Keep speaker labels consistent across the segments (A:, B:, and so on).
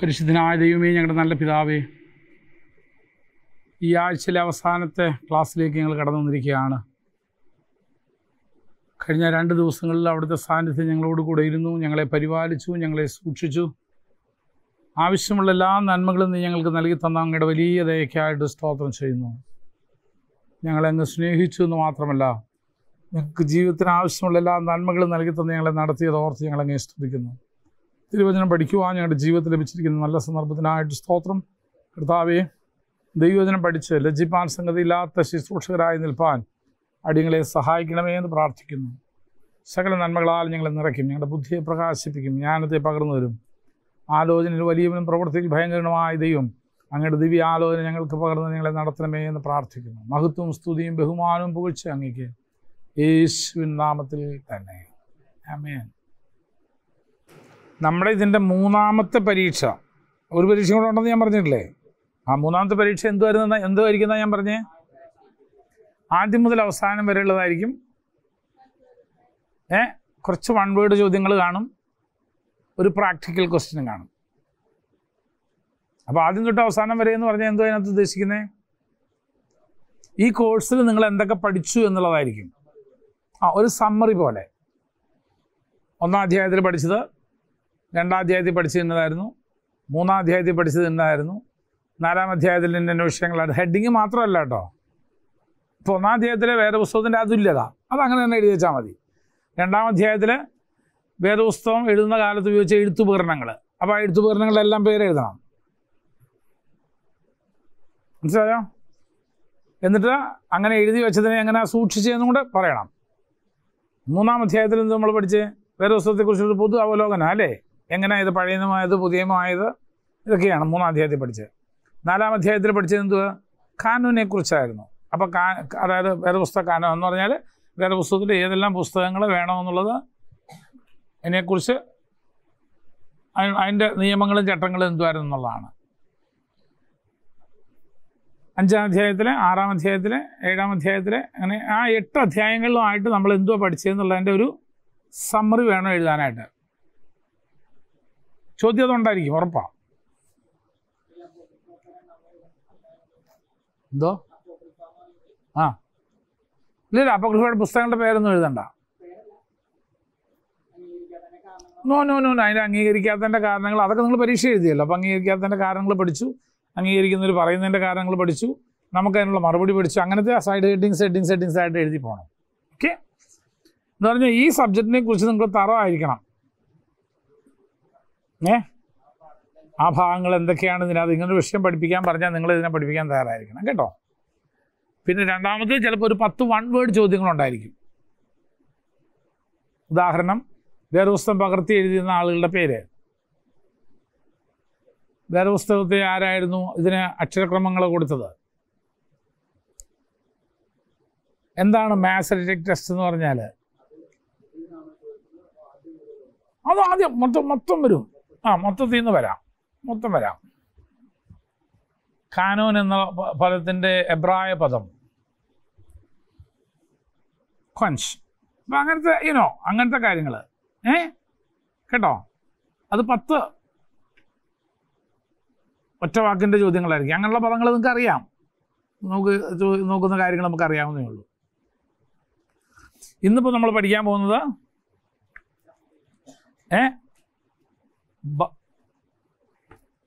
A: പരിശുദ്ധനായ ദൈവമേ ഞങ്ങളുടെ നല്ല പിതാവേ ഈ ആഴ്ചയിലെ അവസാനത്തെ ക്ലാസ്സിലേക്ക് ഞങ്ങൾ കടന്നു വന്നിരിക്കുകയാണ് കഴിഞ്ഞ രണ്ട് ദിവസങ്ങളിൽ അവിടുത്തെ സാന്നിധ്യം ഞങ്ങളോട് കൂടെ ഇരുന്നു ഞങ്ങളെ പരിപാലിച്ചു ഞങ്ങളെ സൂക്ഷിച്ചു ആവശ്യമുള്ള എല്ലാ നന്മകളും നീ ഞങ്ങൾക്ക് നൽകി തന്ന അങ്ങയുടെ വലിയ ദയക്കായിട്ട് സ്തോത്രം ചെയ്യുന്നു ഞങ്ങളെ അങ്ങ് സ്നേഹിച്ചു എന്ന് മാത്രമല്ല ഞങ്ങൾക്ക് ജീവിതത്തിന് ആവശ്യമുള്ള എല്ലാ നന്മകളും നൽകി തന്ന ഞങ്ങളെ നടത്തിയത് ഓർത്ത് ഞങ്ങളങ്ങനെ സ്തുതിക്കുന്നു തിരുവചനം പഠിക്കുവാൻ ഞങ്ങളുടെ ജീവിതത്തിൽ ലഭിച്ചിരിക്കുന്ന നല്ല സന്ദർഭത്തിനായിട്ട് സ്തോത്രം കർത്താവെ ദൈവചനം പഠിച്ച് ലജ്ജിപ്പാൻ സംഗതിയില്ലാത്ത ശുശ്രൂഷകരായി നിൽപ്പാൻ അടിയങ്ങളെ സഹായിക്കണമേ എന്ന് പ്രാർത്ഥിക്കുന്നു സകല നന്മകളാൽ ഞങ്ങളെ നിറയ്ക്കും ഞങ്ങളുടെ ബുദ്ധിയെ പ്രകാശിപ്പിക്കും ജ്ഞാനത്തെ പകർന്നു ആലോചനയിൽ വലിയവനും പ്രവൃത്തിയിൽ ഭയങ്കരനുമായ ദൈവം അങ്ങയുടെ ദിവ്യ ആലോചന ഞങ്ങൾക്ക് പകർന്ന് ഞങ്ങളെ നടത്തണമേ എന്ന് പ്രാർത്ഥിക്കുന്നു മഹത്വവും സ്തുതിയും ബഹുമാനവും പുകഴ്ച അങ്ങേക്ക് യേശുവിൻ നാമത്തിൽ തന്നെ അമേൻ നമ്മുടെ ഇതിൻ്റെ മൂന്നാമത്തെ പരീക്ഷ ഒരു പരീക്ഷ കൂടെ ഉണ്ടെന്ന് ഞാൻ പറഞ്ഞിട്ടില്ലേ ആ മൂന്നാമത്തെ പരീക്ഷ എന്തുവായിരുന്നു എന്തുമായിരിക്കുന്ന ഞാൻ പറഞ്ഞേ ആദ്യം മുതൽ അവസാനം വരെയുള്ളതായിരിക്കും ഏ കുറച്ച് വൺ വേർഡ് ചോദ്യങ്ങൾ കാണും ഒരു പ്രാക്ടിക്കൽ ക്വസ്റ്റ്യൻ കാണും അപ്പോൾ ആദ്യം തൊട്ട് അവസാനം വരെ എന്ന് പറഞ്ഞാൽ എന്തോ അതിനകത്ത് ഉദ്ദേശിക്കുന്നത് ഈ കോഴ്സിൽ നിങ്ങൾ എന്തൊക്കെ പഠിച്ചു എന്നുള്ളതായിരിക്കും ആ ഒരു സമ്മറി പോലെ ഒന്നാം അധ്യായത്തിൽ പഠിച്ചത് രണ്ടാം അധ്യായത്തിൽ പഠിച്ചിരുന്നതായിരുന്നു മൂന്നാം അധ്യായത്തിൽ പഠിച്ചിരുന്നതായിരുന്നു നാലാം അധ്യായത്തിൽ ഇന്ന വിഷയങ്ങളാണ് ഹെഡിങ് മാത്രമല്ല കേട്ടോ ഇപ്പോൾ ഒന്നാം അധ്യായത്തിലെ പുസ്തകത്തിൻ്റെ അതുല്യത അതങ്ങനെ തന്നെ എഴുതി വെച്ചാൽ മതി രണ്ടാം അധ്യായത്തിൽ പുസ്തകം എഴുതുന്ന കാലത്ത് ഉപയോഗിച്ച എഴുത്തുപകരണങ്ങൾ അപ്പോൾ ആ എഴുത്തുപകരണങ്ങളുടെ പേര് എഴുതണം മനസ്സിലായോ എന്നിട്ട് അങ്ങനെ എഴുതി വെച്ചതിനെ എങ്ങനെ സൂക്ഷിച്ചതെന്നും കൂടെ പറയണം മൂന്നാം അധ്യായത്തിൽ നമ്മൾ പഠിച്ച് പുസ്തകത്തെക്കുറിച്ചൊരു പൊതു അവലോകനം അല്ലേ എങ്ങനെ ഇത് പഴയതുമായത് പുതിയതുമായത് ഇതൊക്കെയാണ് മൂന്നാം അധ്യായത്തിൽ പഠിച്ചത് നാലാം അധ്യായത്തിൽ പഠിച്ചത് എന്തുവാ കാനൂനെ കുറിച്ചായിരുന്നു അപ്പോൾ കാ അതായത് വേദപുസ്തക കാനോ എന്ന് പറഞ്ഞാൽ വേദപുസ്തകത്തിൽ ഏതെല്ലാം പുസ്തകങ്ങൾ വേണമെന്നുള്ളത് അതിനെക്കുറിച്ച് അതിൻ്റെ നിയമങ്ങളും ചട്ടങ്ങളും എന്തുമായിരുന്നു എന്നുള്ളതാണ് അഞ്ചാം അധ്യായത്തിലെ ആറാം അധ്യായത്തിലെ ഏഴാം അധ്യായത്തിലെ അങ്ങനെ ആ എട്ട് അധ്യായങ്ങളിലുമായിട്ട് നമ്മൾ എന്തുവാ പഠിച്ചതെന്നുള്ളതിൻ്റെ ഒരു സമ്മറി വേണം എഴുതാനായിട്ട് ചോദ്യം അതുകൊണ്ടായിരിക്കും ഉറപ്പാ എന്തോ ആ ഇല്ല അപകൃഫയുടെ പുസ്തകങ്ങളുടെ പേരൊന്നും എഴുതണ്ട നോ നോ നോ അതിൻ്റെ അംഗീകരിക്കാത്തതിൻ്റെ കാരണങ്ങൾ അതൊക്കെ നിങ്ങൾ പരീക്ഷ എഴുതിയല്ലോ അപ്പോൾ അംഗീകരിക്കാത്തതിൻ്റെ കാരണങ്ങൾ പഠിച്ചു അംഗീകരിക്കുന്നവർ പറയുന്നതിൻ്റെ കാരണങ്ങൾ പഠിച്ചു നമുക്ക് അതിനുള്ള മറുപടി പഠിച്ചു അങ്ങനത്തെ സൈഡ് ഹെഡിങ്സ് ഹെഡിങ്സ് ഹെഡിങ്സ് ആയിട്ട് എഴുതി പോകണം ഓക്കെ എന്ന് പറഞ്ഞാൽ ഈ സബ്ജക്റ്റിനെ കുറിച്ച് നിങ്ങൾ തറവായിരിക്കണം ഏ ആ ഭാഗങ്ങൾ എന്തൊക്കെയാണ് ഇതിനകത്ത് ഇങ്ങനൊരു വിഷയം പഠിപ്പിക്കാൻ പറഞ്ഞാൽ നിങ്ങൾ ഇതിനെ പഠിപ്പിക്കാൻ തയ്യാറായിരിക്കണം കേട്ടോ പിന്നെ രണ്ടാമത് ചിലപ്പോൾ ഒരു പത്ത് വൺ വേർഡ് ചോദ്യങ്ങളുണ്ടായിരിക്കും ഉദാഹരണം പുസ്തകം പകർത്തി എഴുതിയിരുന്ന ആളുകളുടെ പേര് പുസ്തകത്തെ ആരായിരുന്നു ഇതിന് അക്ഷരക്രമങ്ങൾ കൊടുത്തത് എന്താണ് മാത്സറ്റിക് ടെസ്റ്റ് എന്ന് പറഞ്ഞാൽ അത് ആദ്യം മൊത്തം മൊത്തം വരും ആ മൊത്തത്തിൽ നിന്ന് വരാം മൊത്തം വരാം കാനോൻ എന്ന പദത്തിന്റെ എബ്രായ പദം കൊഞ്ച് അപ്പൊ അങ്ങനത്തെ ഇനോ അങ്ങനത്തെ കാര്യങ്ങൾ ഏ കേട്ടോ അത് പത്ത് ഒറ്റ വാക്കിന്റെ ചോദ്യങ്ങളായിരിക്കും അങ്ങനെയുള്ള പദങ്ങൾ നിങ്ങൾക്ക് അറിയാം നമുക്ക് നോക്കുന്ന കാര്യങ്ങൾ നമുക്ക് അറിയാവുന്നേ ഉള്ളൂ ഇന്നിപ്പോ നമ്മൾ പഠിക്കാൻ പോകുന്നത് ഏഹ്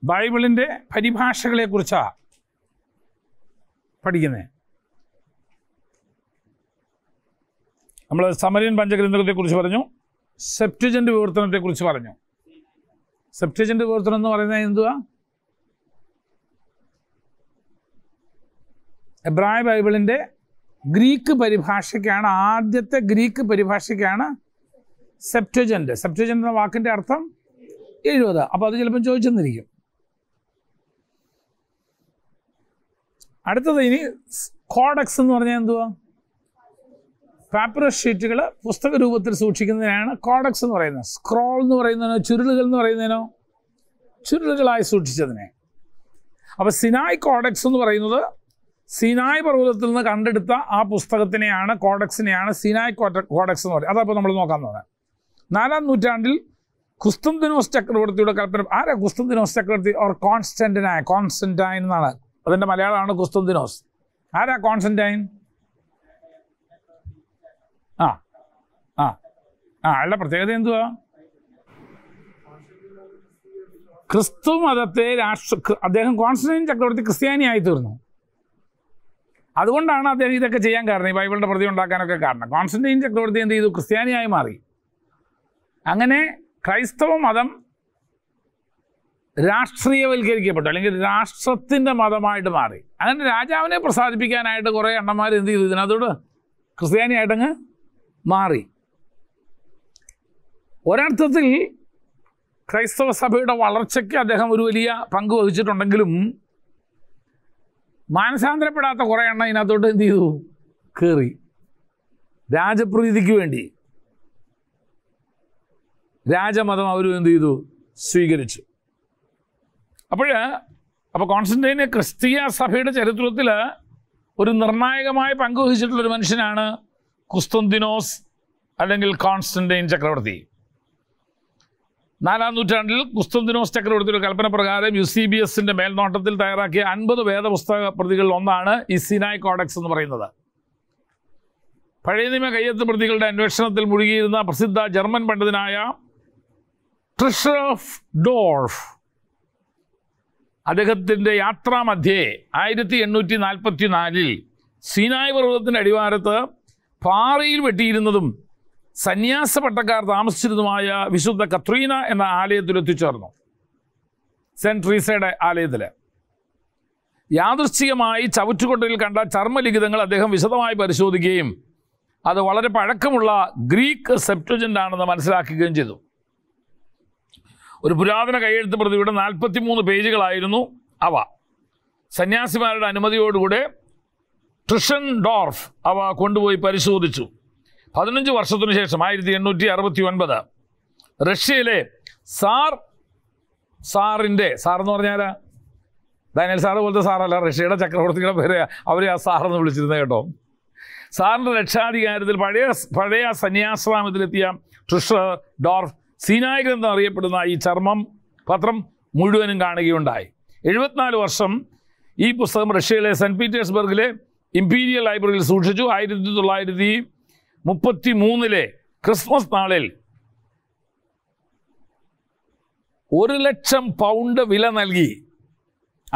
A: ബൈബിളിൻ്റെ പരിഭാഷകളെക്കുറിച്ചാണ് പഠിക്കുന്നത് നമ്മൾ സമരൻ പഞ്ചഗ്രന്ഥത്തെക്കുറിച്ച് പറഞ്ഞു സെപ്റ്റജൻ്റ് വിവർത്തനത്തെക്കുറിച്ച് പറഞ്ഞു സെപ്റ്റജൻ്റ് വിവർത്തനം എന്ന് പറയുന്നത് എന്തുവാ എബ്രായ ബൈബിളിൻ്റെ ഗ്രീക്ക് പരിഭാഷയ്ക്കാണ് ആദ്യത്തെ ഗ്രീക്ക് പരിഭാഷയ്ക്കാണ് സെപ്റ്റജൻ്റ് സെപ്റ്റജൻ്റ് എന്ന വാക്കിൻ്റെ അർത്ഥം എഴുപത് അപ്പോൾ അത് ചിലപ്പം ചോദിച്ചെന്നിരിക്കും അടുത്തത് ഇനി കോഡക്സ് എന്ന് പറഞ്ഞാൽ എന്തുവാ പാപ്പറസ് ഷീറ്റുകൾ പുസ്തക രൂപത്തിൽ സൂക്ഷിക്കുന്നതിനാണ് കോഡക്സ് എന്ന് പറയുന്നത് സ്ക്രോൾ എന്ന് പറയുന്നതിനോ ചുരുളുകൾ എന്ന് പറയുന്നതിനോ ചുരുളുകളായി സൂക്ഷിച്ചതിനെ അപ്പോൾ സിനായ് കോഡക്സ് എന്ന് പറയുന്നത് സിനായ് പർവ്വതത്തിൽ നിന്ന് കണ്ടെടുത്ത ആ പുസ്തകത്തിനെയാണ് കോഡക്സിനെയാണ് സിനായ് കോഡക്സ് എന്ന് പറയുന്നത് അതപ്പോൾ നമ്മൾ നോക്കാൻ തോന്നുന്നത് നാലാം നൂറ്റാണ്ടിൽ കുസ്തുംദിനോസ് ചക്രവർത്തിയുടെ കൽപ്പന ആരാ കുസ്തുംദിനോസ് ചക്രവർത്തി ഓർ കോൺസ്റ്റൻറ്റിനായ കോൺസ്റ്റൻറ്റൈൻ എന്നാണ് അതിൻ്റെ മലയാളമാണ് കുസ്തുംദിനോസ് ആരാ കോൺസ്റ്റൻറ്റൈൻ ആ ആ ആ അയാളുടെ പ്രത്യേകത എന്തുവാ ക്രിസ്തു മതത്തെ രാഷ്ട്ര അദ്ദേഹം കോൺസ്റ്റൻറ്റൈൻ ചക്രവർത്തി ക്രിസ്ത്യാനിയായി തീർന്നു അതുകൊണ്ടാണ് അദ്ദേഹം ഇതൊക്കെ ചെയ്യാൻ കാരണം ഈ ബൈബിളിൻ്റെ പ്രതി ഉണ്ടാക്കാനൊക്കെ കാരണം കോൺസ്റ്റൻറ്റൈൻ ചക്രവർത്തി എന്ത് ചെയ്തു ക്രിസ്ത്യാനിയായി മാറി അങ്ങനെ ക്രൈസ്തവ മതം രാഷ്ട്രീയവൽക്കരിക്കപ്പെട്ടു അല്ലെങ്കിൽ രാഷ്ട്രത്തിൻ്റെ മതമായിട്ട് മാറി അങ്ങനെ രാജാവിനെ പ്രസാദിപ്പിക്കാനായിട്ട് കുറേ എണ്ണന്മാർ എന്ത് ചെയ്തു ഇതിനകത്തോട് ക്രിസ്ത്യാനിയായിട്ടങ്ങ് മാറി ഒരർത്ഥത്തിൽ ക്രൈസ്തവ സഭയുടെ വളർച്ചയ്ക്ക് അദ്ദേഹം ഒരു വലിയ പങ്ക് വഹിച്ചിട്ടുണ്ടെങ്കിലും മാനസാന്തരപ്പെടാത്ത കുറേ എണ്ണം ഇതിനകത്തോട്ട് എന്ത് ചെയ്തു കയറി രാജപ്രീതിക്ക് വേണ്ടി രാജമതം അവരും എന്ത് ചെയ്തു സ്വീകരിച്ചു അപ്പോൾ അപ്പോൾ കോൺസ്റ്റൻറ്റൈന് ക്രിസ്തീയ സഭയുടെ ചരിത്രത്തിൽ ഒരു നിർണായകമായ പങ്ക് ഒരു മനുഷ്യനാണ് കുസ്തന്തിനോസ് അല്ലെങ്കിൽ കോൺസ്റ്റൻറ്റൈൻ ചക്രവർത്തി നാലാം നൂറ്റാണ്ടിൽ കുസ്തന്തിനോസ് ചക്രവർത്തിയുടെ കൽപ്പന പ്രകാരം യു സി ബി എസിൻ്റെ മേൽനോട്ടത്തിൽ തയ്യാറാക്കിയ അൻപത് വേദപുസ്തക പ്രതികളിൽ ഒന്നാണ് ഇസിനായ് കോഡക്സ് എന്ന് പറയുന്നത് പഴയ നിയമ കയ്യെത്ത് പ്രതികളുടെ അന്വേഷണത്തിൽ മുഴുകിയിരുന്ന പ്രസിദ്ധ ജർമ്മൻ പണ്ഡിതനായ ട്രിഷഫ് ഡോർഫ് അദ്ദേഹത്തിൻ്റെ മധ്യേ ആയിരത്തി എണ്ണൂറ്റി നാൽപ്പത്തി നാലിൽ സീനായ് പർവ്വതത്തിൻ്റെ അടിവാരത്ത് പാറയിൽ വെട്ടിയിരുന്നതും സന്യാസ പട്ടക്കാർ താമസിച്ചിരുന്നതുമായ വിശുദ്ധ കത്രീന എന്ന ആലയത്തിൽ എത്തിച്ചേർന്നു സെൻറ് ട്രീസയുടെ ആലയത്തിൽ യാദൃശ്ചികമായി ചവറ്റുകൊട്ടയിൽ കണ്ട ചർമ്മലിഖിതങ്ങൾ അദ്ദേഹം വിശദമായി പരിശോധിക്കുകയും അത് വളരെ പഴക്കമുള്ള ഗ്രീക്ക് സെപ്റ്റജൻ്റ് ആണെന്ന് മനസ്സിലാക്കുകയും ചെയ്തു ഒരു പുരാതന കൈയെഴുത്ത് പ്രതിയുടെ മൂന്ന് പേജുകളായിരുന്നു അവ സന്യാസിമാരുടെ അനുമതിയോടുകൂടെ ട്രിഷൻ ഡോർഫ് അവ കൊണ്ടുപോയി പരിശോധിച്ചു പതിനഞ്ച് വർഷത്തിനു ശേഷം ആയിരത്തി എണ്ണൂറ്റി അറുപത്തി ഒൻപത് റഷ്യയിലെ സാർ സാറിൻ്റെ സാർ എന്ന് പറഞ്ഞാൽ ദാനിയൽ സാറ് പോലത്തെ സാറല്ല റഷ്യയുടെ ചക്രവർത്തിയുടെ പേര് അവരെ ആ സാറെന്ന് വിളിച്ചിരുന്നത് കേട്ടോ സാറിൻ്റെ രക്ഷാധികാരത്തിൽ പഴയ പഴയ സന്യാസരാമത്തിലെത്തിയ ട്രിഷർ ഡോർഫ് സീനായ ഗ്രന്ഥം അറിയപ്പെടുന്ന ഈ ചർമ്മം പത്രം മുഴുവനും കാണുകയുണ്ടായി എഴുപത്തിനാല് വർഷം ഈ പുസ്തകം റഷ്യയിലെ സെൻറ്റ് പീറ്റേഴ്സ്ബർഗിലെ ഇംപീരിയൽ ലൈബ്രറിയിൽ സൂക്ഷിച്ചു ആയിരത്തി തൊള്ളായിരത്തി മുപ്പത്തി മൂന്നിലെ ക്രിസ്മസ് നാളിൽ ഒരു ലക്ഷം പൗണ്ട് വില നൽകി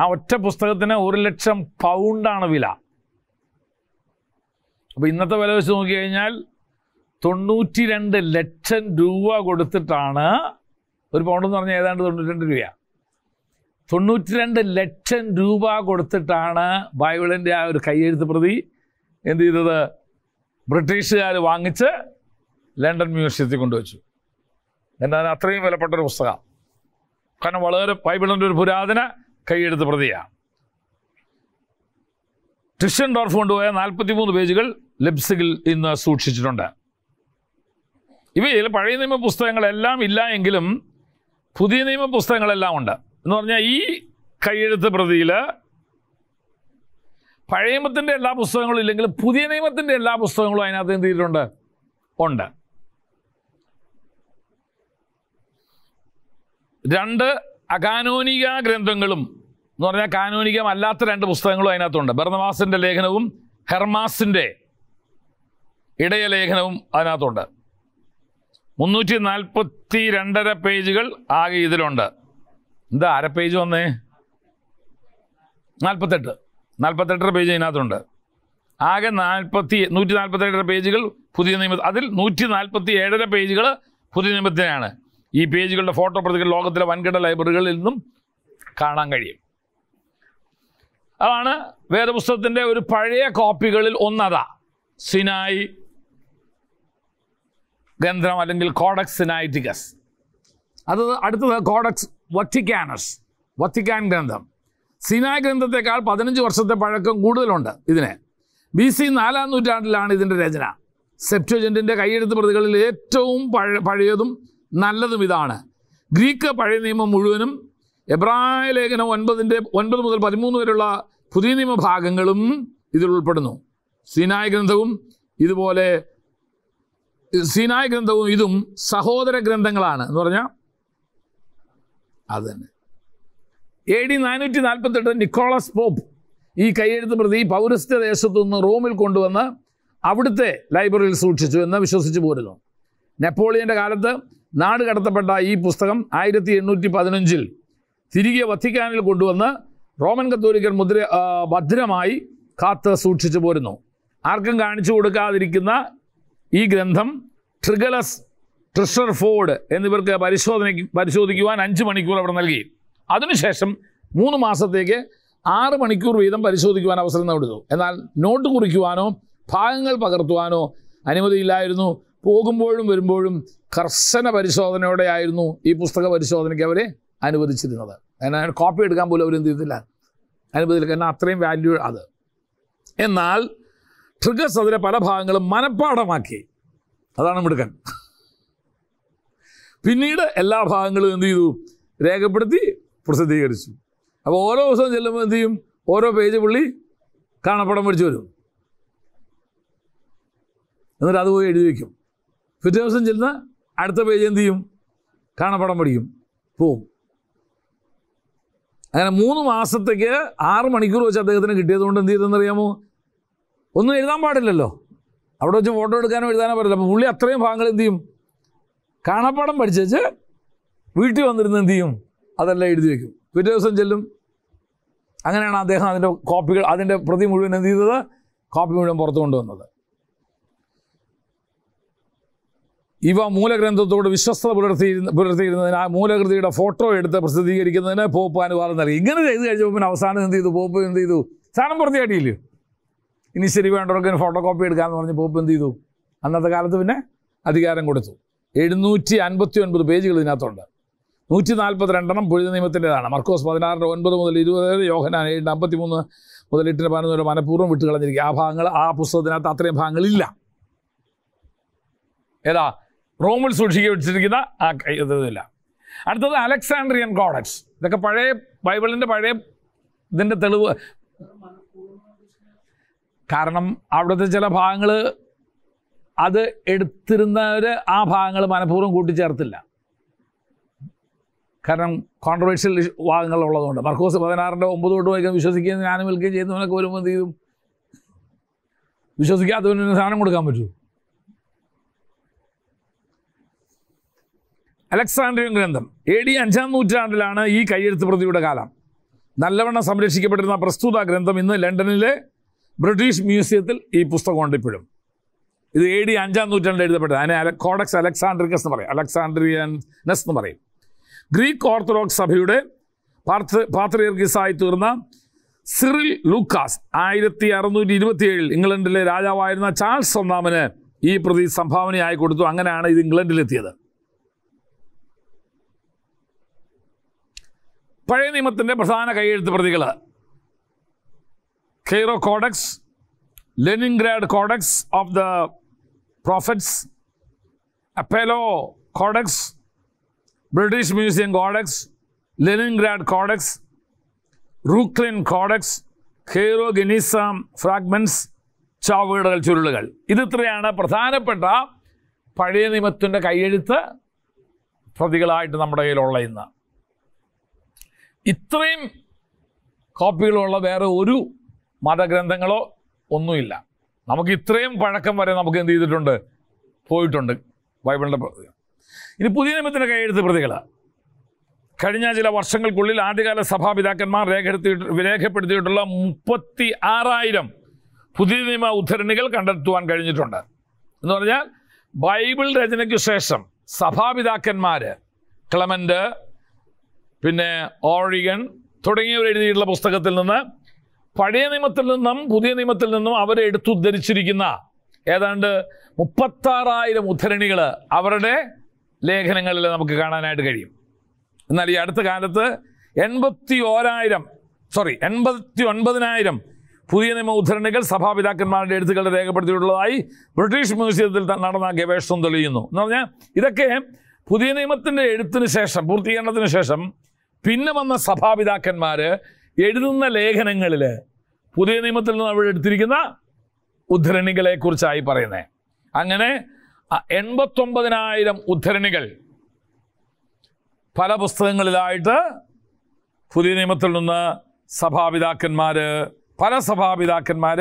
A: ആ ഒറ്റ പുസ്തകത്തിന് ഒരു ലക്ഷം പൗണ്ടാണ് വില അപ്പോൾ ഇന്നത്തെ വില വെച്ച് നോക്കിക്കഴിഞ്ഞാൽ തൊണ്ണൂറ്റി രണ്ട് ലക്ഷം രൂപ കൊടുത്തിട്ടാണ് ഒരു പൗണ്ട് എന്ന് പറഞ്ഞാൽ ഏതാണ്ട് തൊണ്ണൂറ്റി രണ്ട് രൂപയാണ് തൊണ്ണൂറ്റി രണ്ട് ലക്ഷം രൂപ കൊടുത്തിട്ടാണ് ബൈബിളിൻ്റെ ആ ഒരു കയ്യെഴുത്ത് പ്രതി എന്ത് ചെയ്തത് ബ്രിട്ടീഷുകാർ വാങ്ങിച്ച് ലണ്ടൻ മ്യൂസിയത്തിൽ കൊണ്ടുവച്ചു എന്നാൽ അത്രയും വിലപ്പെട്ട ഒരു പുസ്തകം കാരണം വളരെ ബൈബിളിൻ്റെ ഒരു പുരാതന കയ്യെഴുത്ത് പ്രതിയാണ് ട്രിഷ്യൻ ഡോർഫ് കൊണ്ടുപോയ നാൽപ്പത്തി മൂന്ന് പേജുകൾ ലിപ്സിഗിൽ ഇന്ന് സൂക്ഷിച്ചിട്ടുണ്ട് ഇവയിൽ പഴയ നിയമ പുസ്തകങ്ങളെല്ലാം ഇല്ല എങ്കിലും പുതിയ നിയമ പുസ്തകങ്ങളെല്ലാം ഉണ്ട് എന്ന് പറഞ്ഞാൽ ഈ കൈയെഴുത്ത് പ്രതിയിൽ പഴയ നിയമത്തിൻ്റെ എല്ലാ പുസ്തകങ്ങളും ഇല്ലെങ്കിലും പുതിയ നിയമത്തിൻ്റെ എല്ലാ പുസ്തകങ്ങളും അതിനകത്ത് എന്ത് ചെയ്തിട്ടുണ്ട് ഉണ്ട് രണ്ട് അകാനോനിക ഗ്രന്ഥങ്ങളും എന്ന് പറഞ്ഞാൽ കാനോനികമല്ലാത്ത രണ്ട് പുസ്തകങ്ങളും അതിനകത്തുണ്ട് ബർണവാസിൻ്റെ ലേഖനവും ഹെർമാസിൻ്റെ ലേഖനവും അതിനകത്തുണ്ട് മുന്നൂറ്റി നാൽപ്പത്തി രണ്ടര പേജുകൾ ആകെ ഇതിലുണ്ട് എന്താ അര പേജ് വന്നേ നാൽപ്പത്തെട്ട് നാൽപ്പത്തെട്ടര പേജ് അതിനകത്തുണ്ട് ആകെ നാൽപ്പത്തി നൂറ്റി നാൽപ്പത്തെട്ടര പേജുകൾ പുതിയ നിയമ അതിൽ നൂറ്റി നാൽപ്പത്തി ഏഴര പേജുകൾ പുതിയ നിയമത്തിനാണ് ഈ പേജുകളുടെ ഫോട്ടോ പ്രതികൾ ലോകത്തിലെ വൻകിട ലൈബ്രറികളിൽ നിന്നും കാണാൻ കഴിയും അതാണ് വേദപുസ്തകത്തിൻ്റെ ഒരു പഴയ കോപ്പികളിൽ ഒന്നതാ സിനായി ഗ്രന്ഥം അല്ലെങ്കിൽ കോഡക്സ് സിനായിറ്റിക്കസ് അത് അടുത്തത് കോഡക്സ് വത്തിക്കാനസ് വത്തിക്കാൻ ഗ്രന്ഥം സിനായ ഗ്രന്ഥത്തെക്കാൾ പതിനഞ്ച് വർഷത്തെ പഴക്കം കൂടുതലുണ്ട് ഇതിന് ബി സി നാലാം നൂറ്റാണ്ടിലാണ് ഇതിൻ്റെ രചന സെപ്റ്റോജൻറ്റിൻ്റെ കൈയെഴുത്ത് പ്രതികളിൽ ഏറ്റവും പഴ പഴയതും നല്ലതും ഇതാണ് ഗ്രീക്ക് പഴയ നിയമം മുഴുവനും എബ്രായ ലേഖനം ഒൻപതിൻ്റെ ഒൻപത് മുതൽ പതിമൂന്ന് വരെയുള്ള പുതിയ നിയമ ഭാഗങ്ങളും ഇതിൽ ഉൾപ്പെടുന്നു സിനായ ഗ്രന്ഥവും ഇതുപോലെ സീനായ ഗ്രന്ഥവും ഇതും സഹോദര ഗ്രന്ഥങ്ങളാണ് എന്ന് പറഞ്ഞാൽ അത് തന്നെ എ ഡി നാനൂറ്റി നാൽപ്പത്തെട്ട് നിക്കോളസ് പോപ്പ് ഈ കൈയെഴുത്ത് പ്രതി പൗരസ്ത്യ ദേശത്തു നിന്ന് റോമിൽ കൊണ്ടുവന്ന് അവിടുത്തെ ലൈബ്രറിയിൽ സൂക്ഷിച്ചു എന്ന് വിശ്വസിച്ചു പോരുന്നു നെപ്പോളിയൻ്റെ കാലത്ത് നാട് കടത്തപ്പെട്ട ഈ പുസ്തകം ആയിരത്തി എണ്ണൂറ്റി പതിനഞ്ചിൽ തിരികെ വത്തിക്കാനിൽ കൊണ്ടുവന്ന് റോമൻ കത്തോലിക്കൻ മുദ്ര ഭദ്രമായി കാത്ത് സൂക്ഷിച്ചു പോരുന്നു ആർക്കും കാണിച്ചു കൊടുക്കാതിരിക്കുന്ന ഈ ഗ്രന്ഥം ട്രിഗലസ് ട്രിഷർ ഫോർഡ് എന്നിവർക്ക് പരിശോധനയ്ക്ക് പരിശോധിക്കുവാൻ അഞ്ച് മണിക്കൂർ അവിടെ നൽകി അതിനുശേഷം മൂന്ന് മാസത്തേക്ക് ആറ് മണിക്കൂർ വീതം പരിശോധിക്കുവാൻ അവസരം കൊടുത്തു എന്നാൽ നോട്ട് കുറിക്കുവാനോ ഭാഗങ്ങൾ പകർത്തുവാനോ അനുമതിയില്ലായിരുന്നു പോകുമ്പോഴും വരുമ്പോഴും കർശന പരിശോധനയോടെ ആയിരുന്നു ഈ പുസ്തക പരിശോധനയ്ക്ക് അവരെ അനുവദിച്ചിരുന്നത് എന്നാൽ കോപ്പി എടുക്കാൻ പോലും അവർ ചെയ്തില്ല അനുവദിക്കുന്ന അത്രയും വാല്യൂ അത് എന്നാൽ ട്രിഗേഴ്സ് അതിലെ പല ഭാഗങ്ങളും മനഃപ്പാടമാക്കി അതാണ് മിടുക്കൻ പിന്നീട് എല്ലാ ഭാഗങ്ങളും എന്ത് ചെയ്തു രേഖപ്പെടുത്തി പ്രസിദ്ധീകരിച്ചു അപ്പോൾ ഓരോ ദിവസവും ചെല്ലുമ്പോൾ എന്ത് ചെയ്യും ഓരോ പേജ് പുള്ളി കാണപ്പടം പിടിച്ചു വരും എന്നിട്ട് അതുപോയി എഴുതി വയ്ക്കും പിറ്റേ ദിവസം ചെല്ലുന്ന അടുത്ത പേജ് എന്ത് ചെയ്യും കാണപ്പടം പഠിക്കും പോവും അങ്ങനെ മൂന്ന് മാസത്തേക്ക് ആറ് മണിക്കൂർ വെച്ച് അദ്ദേഹത്തിന് കിട്ടിയതുകൊണ്ട് എന്ത് ചെയ്തെന്നറിയാമോ ഒന്നും എഴുതാൻ പാടില്ലല്ലോ അവിടെ വെച്ച് ഫോട്ടോ എടുക്കാനോ എഴുതാനോ പറ്റില്ല അപ്പോൾ പുള്ളി അത്രയും ഭാഗങ്ങൾ എന്ത് ചെയ്യും കാണാപ്പാടം പഠിച്ചേച്ച് വീട്ടിൽ വന്നിരുന്ന് എന്ത് ചെയ്യും അതെല്ലാം എഴുതി വയ്ക്കും പിറ്റേ ദിവസം ചെല്ലും അങ്ങനെയാണ് അദ്ദേഹം അതിൻ്റെ കോപ്പികൾ അതിൻ്റെ പ്രതി മുഴുവൻ എന്ത് ചെയ്തത് കോപ്പി മുഴുവൻ പുറത്തു കൊണ്ടുവന്നത് ഇവ മൂലഗ്രന്ഥത്തോട് വിശ്വസ്തത പുലർത്തിയിരുന്ന പുലർത്തിയിരുന്നതിന് ആ മൂലകൃതിയുടെ ഫോട്ടോ എടുത്ത് പ്രസിദ്ധീകരിക്കുന്നതിന് പോപ്പ് അനുവാദം നൽകി ഇങ്ങനെ ചെയ്ത് കഴിഞ്ഞപ്പോൾ പിന്നെ അവസാനം എന്ത് ചെയ്തു പോപ്പ് എന്ത് ചെയ്തു സ്ഥാനം പുറത്തിയാട്ടിയില്ലേ ഇനി ശരി വേണ്ടവർക്ക് ഫോട്ടോ കോപ്പി എടുക്കാമെന്ന് പറഞ്ഞ് പോപ്പ് എന്ത് ചെയ്തു അന്നത്തെ കാലത്ത് പിന്നെ അധികാരം കൊടുത്തു എഴുന്നൂറ്റി അൻപത്തി ഒൻപത് പേജുകൾ ഇതിനകത്തുണ്ട് നൂറ്റി നാൽപ്പത്തി രണ്ടെണ്ണം പുഴുത നിയമത്തിൻ്റെതാണ് മർക്കോസ് പതിനാറിൻ്റെ ഒൻപത് മുതൽ ഇരുപത് വരെ യോഹനാൻ ഏഴിൻ്റെ അമ്പത്തി മൂന്ന് മുതൽ എട്ടിന് പതിനൊന്ന് വരെ മനഃപൂർവ്വം വിട്ട് കളഞ്ഞിരിക്കുക ആ ഭാഗങ്ങൾ ആ പുസ്തകത്തിനകത്ത് അത്രയും ഭാഗങ്ങളില്ല ഏതാ റോമിൽ സൂക്ഷിക്കുക വെച്ചിരിക്കുന്ന ആ ഇതില്ല അടുത്തത് അലക്സാണ്ട്രിയൻ കോഡക്സ് ഇതൊക്കെ പഴയ ബൈബിളിൻ്റെ പഴയ ഇതിൻ്റെ തെളിവ് കാരണം അവിടുത്തെ ചില ഭാഗങ്ങൾ അത് എടുത്തിരുന്നവർ ആ ഭാഗങ്ങൾ മനഃപൂർവ്വം കൂട്ടിച്ചേർത്തില്ല കാരണം കോൺട്രവേഴ്സ്യൽ ഭാഗങ്ങളുള്ളതുകൊണ്ട് മർക്കോസ് പതിനാറിൻ്റെ ഒമ്പത് തൊട്ട് വൈക്കം വിശ്വസിക്കുകയും ഞാനും വിൽക്കുകയും ചെയ്യുന്നവനൊക്കെ വരുമ്പോൾ എന്ത് ചെയ്യും വിശ്വസിക്കാത്തവന് സാധനം കൊടുക്കാൻ പറ്റൂ അലക്സാണ്ടറിയൻ ഗ്രന്ഥം എ ഡി അഞ്ചാം നൂറ്റാണ്ടിലാണ് ഈ കയ്യെഴുത്ത് പ്രതിയുടെ കാലം നല്ലവണ്ണം സംരക്ഷിക്കപ്പെട്ടിരുന്ന പ്രസ്തുത ഗ്രന്ഥം ഇന്ന് ലണ്ടനിലെ ബ്രിട്ടീഷ് മ്യൂസിയത്തിൽ ഈ പുസ്തകമുണ്ട് ഇപ്പോഴും ഇത് എ ഡി അഞ്ചാം നൂറ്റാണ്ട് എഴുതപ്പെട്ടത് അതിനെ കോഡക്സ് അലക്സാണ്ട്രിക്കസ് എന്ന് പറയും അലക്സാണ്ട്രിയൻസ് എന്ന് പറയും ഗ്രീക്ക് ഓർത്തഡോക്സ് സഭയുടെ പാർത്ത് പാത്രിയർഗീസായി തീർന്ന സിറിൽ ലൂക്കാസ് ആയിരത്തി അറുന്നൂറ്റി ഇരുപത്തിയേഴിൽ ഇംഗ്ലണ്ടിലെ രാജാവായിരുന്ന ചാൾസ് ഒന്നാമന് ഈ പ്രതി സംഭാവനയായി കൊടുത്തു അങ്ങനെയാണ് ഇത് ഇംഗ്ലണ്ടിലെത്തിയത് പഴയ നിയമത്തിൻ്റെ പ്രധാന കൈയെഴുത്ത് പ്രതികൾ Cairo Codex, Leningrad Codex of the Prophets, Apollo Codex, British Museum Codex, Leningrad Codex, റൂക്ലിൻ കോഡക്സ് ഖേറോ ഗനീസാം ഫ്രാഗ്മെൻസ് ചാവുകടകൾ ചുരുളുകൾ ഇതിത്രയാണ് പ്രധാനപ്പെട്ട പഴയ നിയമത്തിൻ്റെ കൈയെഴുത്ത് പ്രതികളായിട്ട് നമ്മുടെ കയ്യിലുള്ള ഇന്ന് ഇത്രയും കോപ്പികളുള്ള വേറെ ഒരു മതഗ്രന്ഥങ്ങളോ ഒന്നുമില്ല നമുക്ക് ഇത്രയും പഴക്കം വരെ നമുക്ക് എന്ത് ചെയ്തിട്ടുണ്ട് പോയിട്ടുണ്ട് ബൈബിളിൻ്റെ പ്രതി ഇനി പുതിയ നിയമത്തിൻ്റെ കൈയെഴുത്ത് പ്രതികൾ കഴിഞ്ഞ ചില വർഷങ്ങൾക്കുള്ളിൽ ആദ്യകാല സഭാപിതാക്കന്മാർ രേഖപ്പെടുത്തി രേഖപ്പെടുത്തിയിട്ടുള്ള മുപ്പത്തി ആറായിരം പുതിയ നിയമ ഉദ്ധരണികൾ കണ്ടെത്തുവാൻ കഴിഞ്ഞിട്ടുണ്ട് എന്ന് പറഞ്ഞാൽ ബൈബിൾ രചനയ്ക്ക് ശേഷം സഭാപിതാക്കന്മാർ ക്ലമൻ്റ് പിന്നെ ഓറിഗൻ തുടങ്ങിയവർ എഴുതിയിട്ടുള്ള പുസ്തകത്തിൽ നിന്ന് പഴയ നിയമത്തിൽ നിന്നും പുതിയ നിയമത്തിൽ നിന്നും അവരെ ഉദ്ധരിച്ചിരിക്കുന്ന ഏതാണ്ട് മുപ്പത്താറായിരം ഉദ്ധരണികൾ അവരുടെ ലേഖനങ്ങളിൽ നമുക്ക് കാണാനായിട്ട് കഴിയും എന്നാൽ ഈ അടുത്ത കാലത്ത് എൺപത്തി ഓരായിരം സോറി എൺപത്തി ഒൻപതിനായിരം പുതിയ നിയമ ഉദ്ധരണികൾ സഭാപിതാക്കന്മാരുടെ എഴുത്തുകൾ രേഖപ്പെടുത്തിയിട്ടുള്ളതായി ബ്രിട്ടീഷ് മ്യൂസിയത്തിൽ നടന്ന ഗവേഷണം തെളിയുന്നു എന്ന് പറഞ്ഞാൽ ഇതൊക്കെ പുതിയ നിയമത്തിൻ്റെ എഴുത്തിന് ശേഷം പൂർത്തീകരണത്തിന് ശേഷം പിന്നെ വന്ന സഭാപിതാക്കന്മാർ എഴുതുന്ന ലേഖനങ്ങളിൽ പുതിയ നിയമത്തിൽ നിന്ന് അവിടെ എടുത്തിരിക്കുന്ന ഉദ്ധരണികളെ കുറിച്ചായി പറയുന്നത് അങ്ങനെ എൺപത്തൊമ്പതിനായിരം ഉദ്ധരണികൾ പല പുസ്തകങ്ങളിലായിട്ട് പുതിയ നിയമത്തിൽ നിന്ന് സഭാപിതാക്കന്മാർ പല സഭാപിതാക്കന്മാർ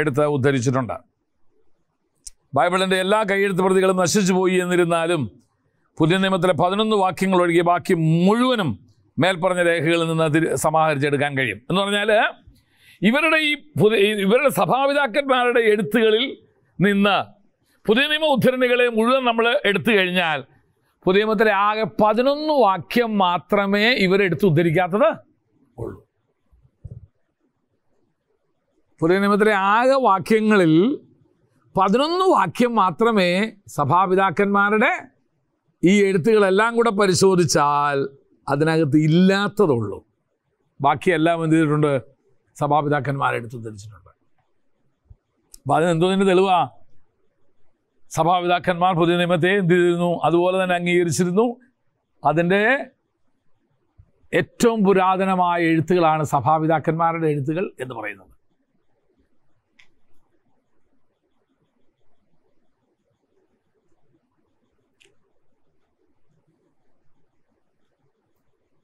A: എടുത്ത് ഉദ്ധരിച്ചിട്ടുണ്ട് ബൈബിളിൻ്റെ എല്ലാ കൈയെഴുത്ത് പ്രതികളും നശിച്ചു പോയി എന്നിരുന്നാലും പുതിയ നിയമത്തിലെ പതിനൊന്ന് വാക്യങ്ങൾ ഒഴികെ ബാക്കി മുഴുവനും മേൽപ്പറഞ്ഞ രേഖകളിൽ നിന്ന് സമാഹരിച്ചെടുക്കാൻ കഴിയും എന്ന് പറഞ്ഞാൽ ഇവരുടെ ഈ പുതിയ ഇവരുടെ സഭാപിതാക്കന്മാരുടെ എഴുത്തുകളിൽ നിന്ന് പുതിയ നിയമ ഉദ്ധരണികളെ മുഴുവൻ നമ്മൾ എടുത്തു കഴിഞ്ഞാൽ പുതിയ നിയമത്തിലെ ആകെ പതിനൊന്ന് വാക്യം മാത്രമേ ഇവരെടുത്ത് ഉദ്ധരിക്കാത്തത് ഉള്ളൂ പുതിയ നിയമത്തിലെ ആകെ വാക്യങ്ങളിൽ പതിനൊന്ന് വാക്യം മാത്രമേ സഭാപിതാക്കന്മാരുടെ ഈ എഴുത്തുകളെല്ലാം കൂടെ പരിശോധിച്ചാൽ അതിനകത്ത് ഇല്ലാത്തതുള്ളൂ ബാക്കിയെല്ലാം എന്ത് ചെയ്തിട്ടുണ്ട് സഭാപിതാക്കന്മാരെടുത്ത് ധരിച്ചിട്ടുണ്ട് അപ്പം അതിനെന്തോതിൻ്റെ തെളിവാ സഭാപിതാക്കന്മാർ പുതിയ നിയമത്തെ എന്ത് ചെയ്തിരുന്നു അതുപോലെ തന്നെ അംഗീകരിച്ചിരുന്നു അതിൻ്റെ ഏറ്റവും പുരാതനമായ എഴുത്തുകളാണ് സഭാപിതാക്കന്മാരുടെ എഴുത്തുകൾ എന്ന് പറയുന്നത്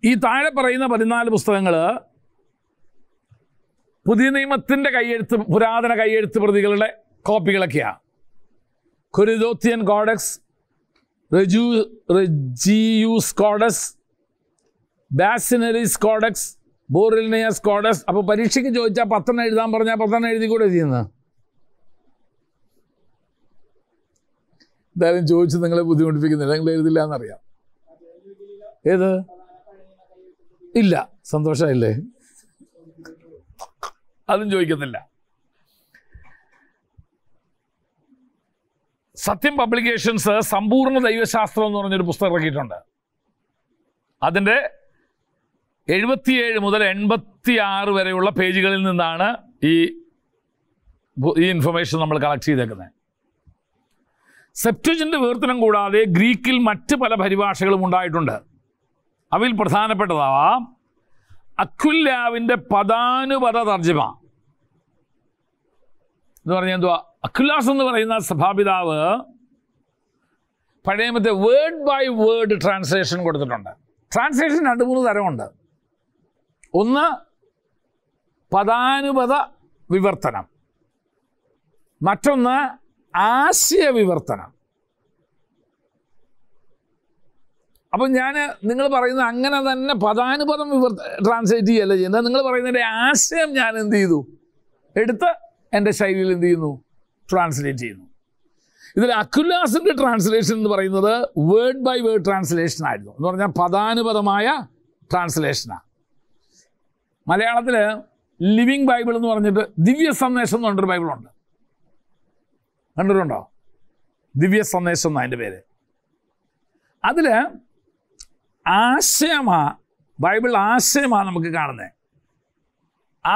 A: ഈ താഴെ പറയുന്ന പതിനാല് പുസ്തകങ്ങൾ പുതിയ നിയമത്തിൻ്റെ കയ്യെഴുത്ത് പുരാതന കയ്യെഴുത്ത് പ്രതികളുടെ കോപ്പികളൊക്കെയാണ് കൊരിദോത്തിയൻ കോഡക്സ് റെജു റെജിയൂസ് കോഡസ് ബാസിനറീസ് കോഡക്സ് ബോറിൽനിയസ് കോഡസ് അപ്പോൾ പരീക്ഷയ്ക്ക് ചോദിച്ചാൽ പത്തെണ്ണം എഴുതാൻ പറഞ്ഞാൽ പത്തെണ്ണം എഴുതി കൂടെ എഴുതിയെന്ന് എന്തായാലും ചോദിച്ച് നിങ്ങളെ ബുദ്ധിമുട്ടിപ്പിക്കുന്നില്ല നിങ്ങൾ എഴുതില്ല എന്നറിയാം ഏത് ഇല്ല സന്തോഷമായില്ലേ അതും ചോദിക്കത്തില്ല സത്യം പബ്ലിക്കേഷൻസ് സമ്പൂർണ്ണ ദൈവശാസ്ത്രം എന്ന് പറഞ്ഞൊരു പുസ്തകം ഇറക്കിയിട്ടുണ്ട് അതിൻ്റെ എഴുപത്തിയേഴ് മുതൽ ആറ് വരെയുള്ള പേജുകളിൽ നിന്നാണ് ഈ ഈ ഇൻഫർമേഷൻ നമ്മൾ കളക്ട് ചെയ്തേക്കുന്നത് സെപ്റ്റുജിൻ്റെ വിവർത്തനം കൂടാതെ ഗ്രീക്കിൽ മറ്റ് പല പരിഭാഷകളും ഉണ്ടായിട്ടുണ്ട് അവയിൽ പ്രധാനപ്പെട്ടതാവാ അഖുല്ലാവിൻ്റെ പദാനുപത തർജ്ജമ എന്ന് പറഞ്ഞാൽ എന്തുവാ അഖുല്ലാസ് എന്ന് പറയുന്ന സഭാപിതാവ് പഴയമത്തെ വേർഡ് ബൈ വേർഡ് ട്രാൻസ്ലേഷൻ കൊടുത്തിട്ടുണ്ട് ട്രാൻസ്ലേഷൻ രണ്ട് മൂന്ന് തരമുണ്ട് ഒന്ന് പദാനുപത വിവർത്തനം മറ്റൊന്ന് ആശയവിവർത്തനം അപ്പം ഞാൻ നിങ്ങൾ പറയുന്ന അങ്ങനെ തന്നെ പദാനുപദം ഇവർ ട്രാൻസ്ലേറ്റ് ചെയ്യല്ല ചെയ്യുന്നത് നിങ്ങൾ പറയുന്നതിൻ്റെ ആശയം ഞാൻ എന്ത് ചെയ്തു എടുത്ത് എൻ്റെ ശൈലിയിൽ എന്ത് ചെയ്യുന്നു ട്രാൻസ്ലേറ്റ് ചെയ്യുന്നു ഇതിൽ അഖുല്ലാസിൻ്റെ ട്രാൻസ്ലേഷൻ എന്ന് പറയുന്നത് വേർഡ് ബൈ വേർഡ് ട്രാൻസ്ലേഷൻ ആയിരുന്നു എന്ന് പറഞ്ഞാൽ പദാനുപദമായ ട്രാൻസ്ലേഷനാണ് മലയാളത്തിൽ ലിവിങ് ബൈബിൾ എന്ന് പറഞ്ഞിട്ട് ദിവ്യ സന്ദേശം എന്ന് പറഞ്ഞൊരു ബൈബിളുണ്ട് കണ്ടിട്ടുണ്ടോ ദിവ്യ സന്ദേശം അതിൻ്റെ പേര് അതിൽ ആശയമാ ബൈബിൾ ആശയമാണ് നമുക്ക് കാണുന്നത്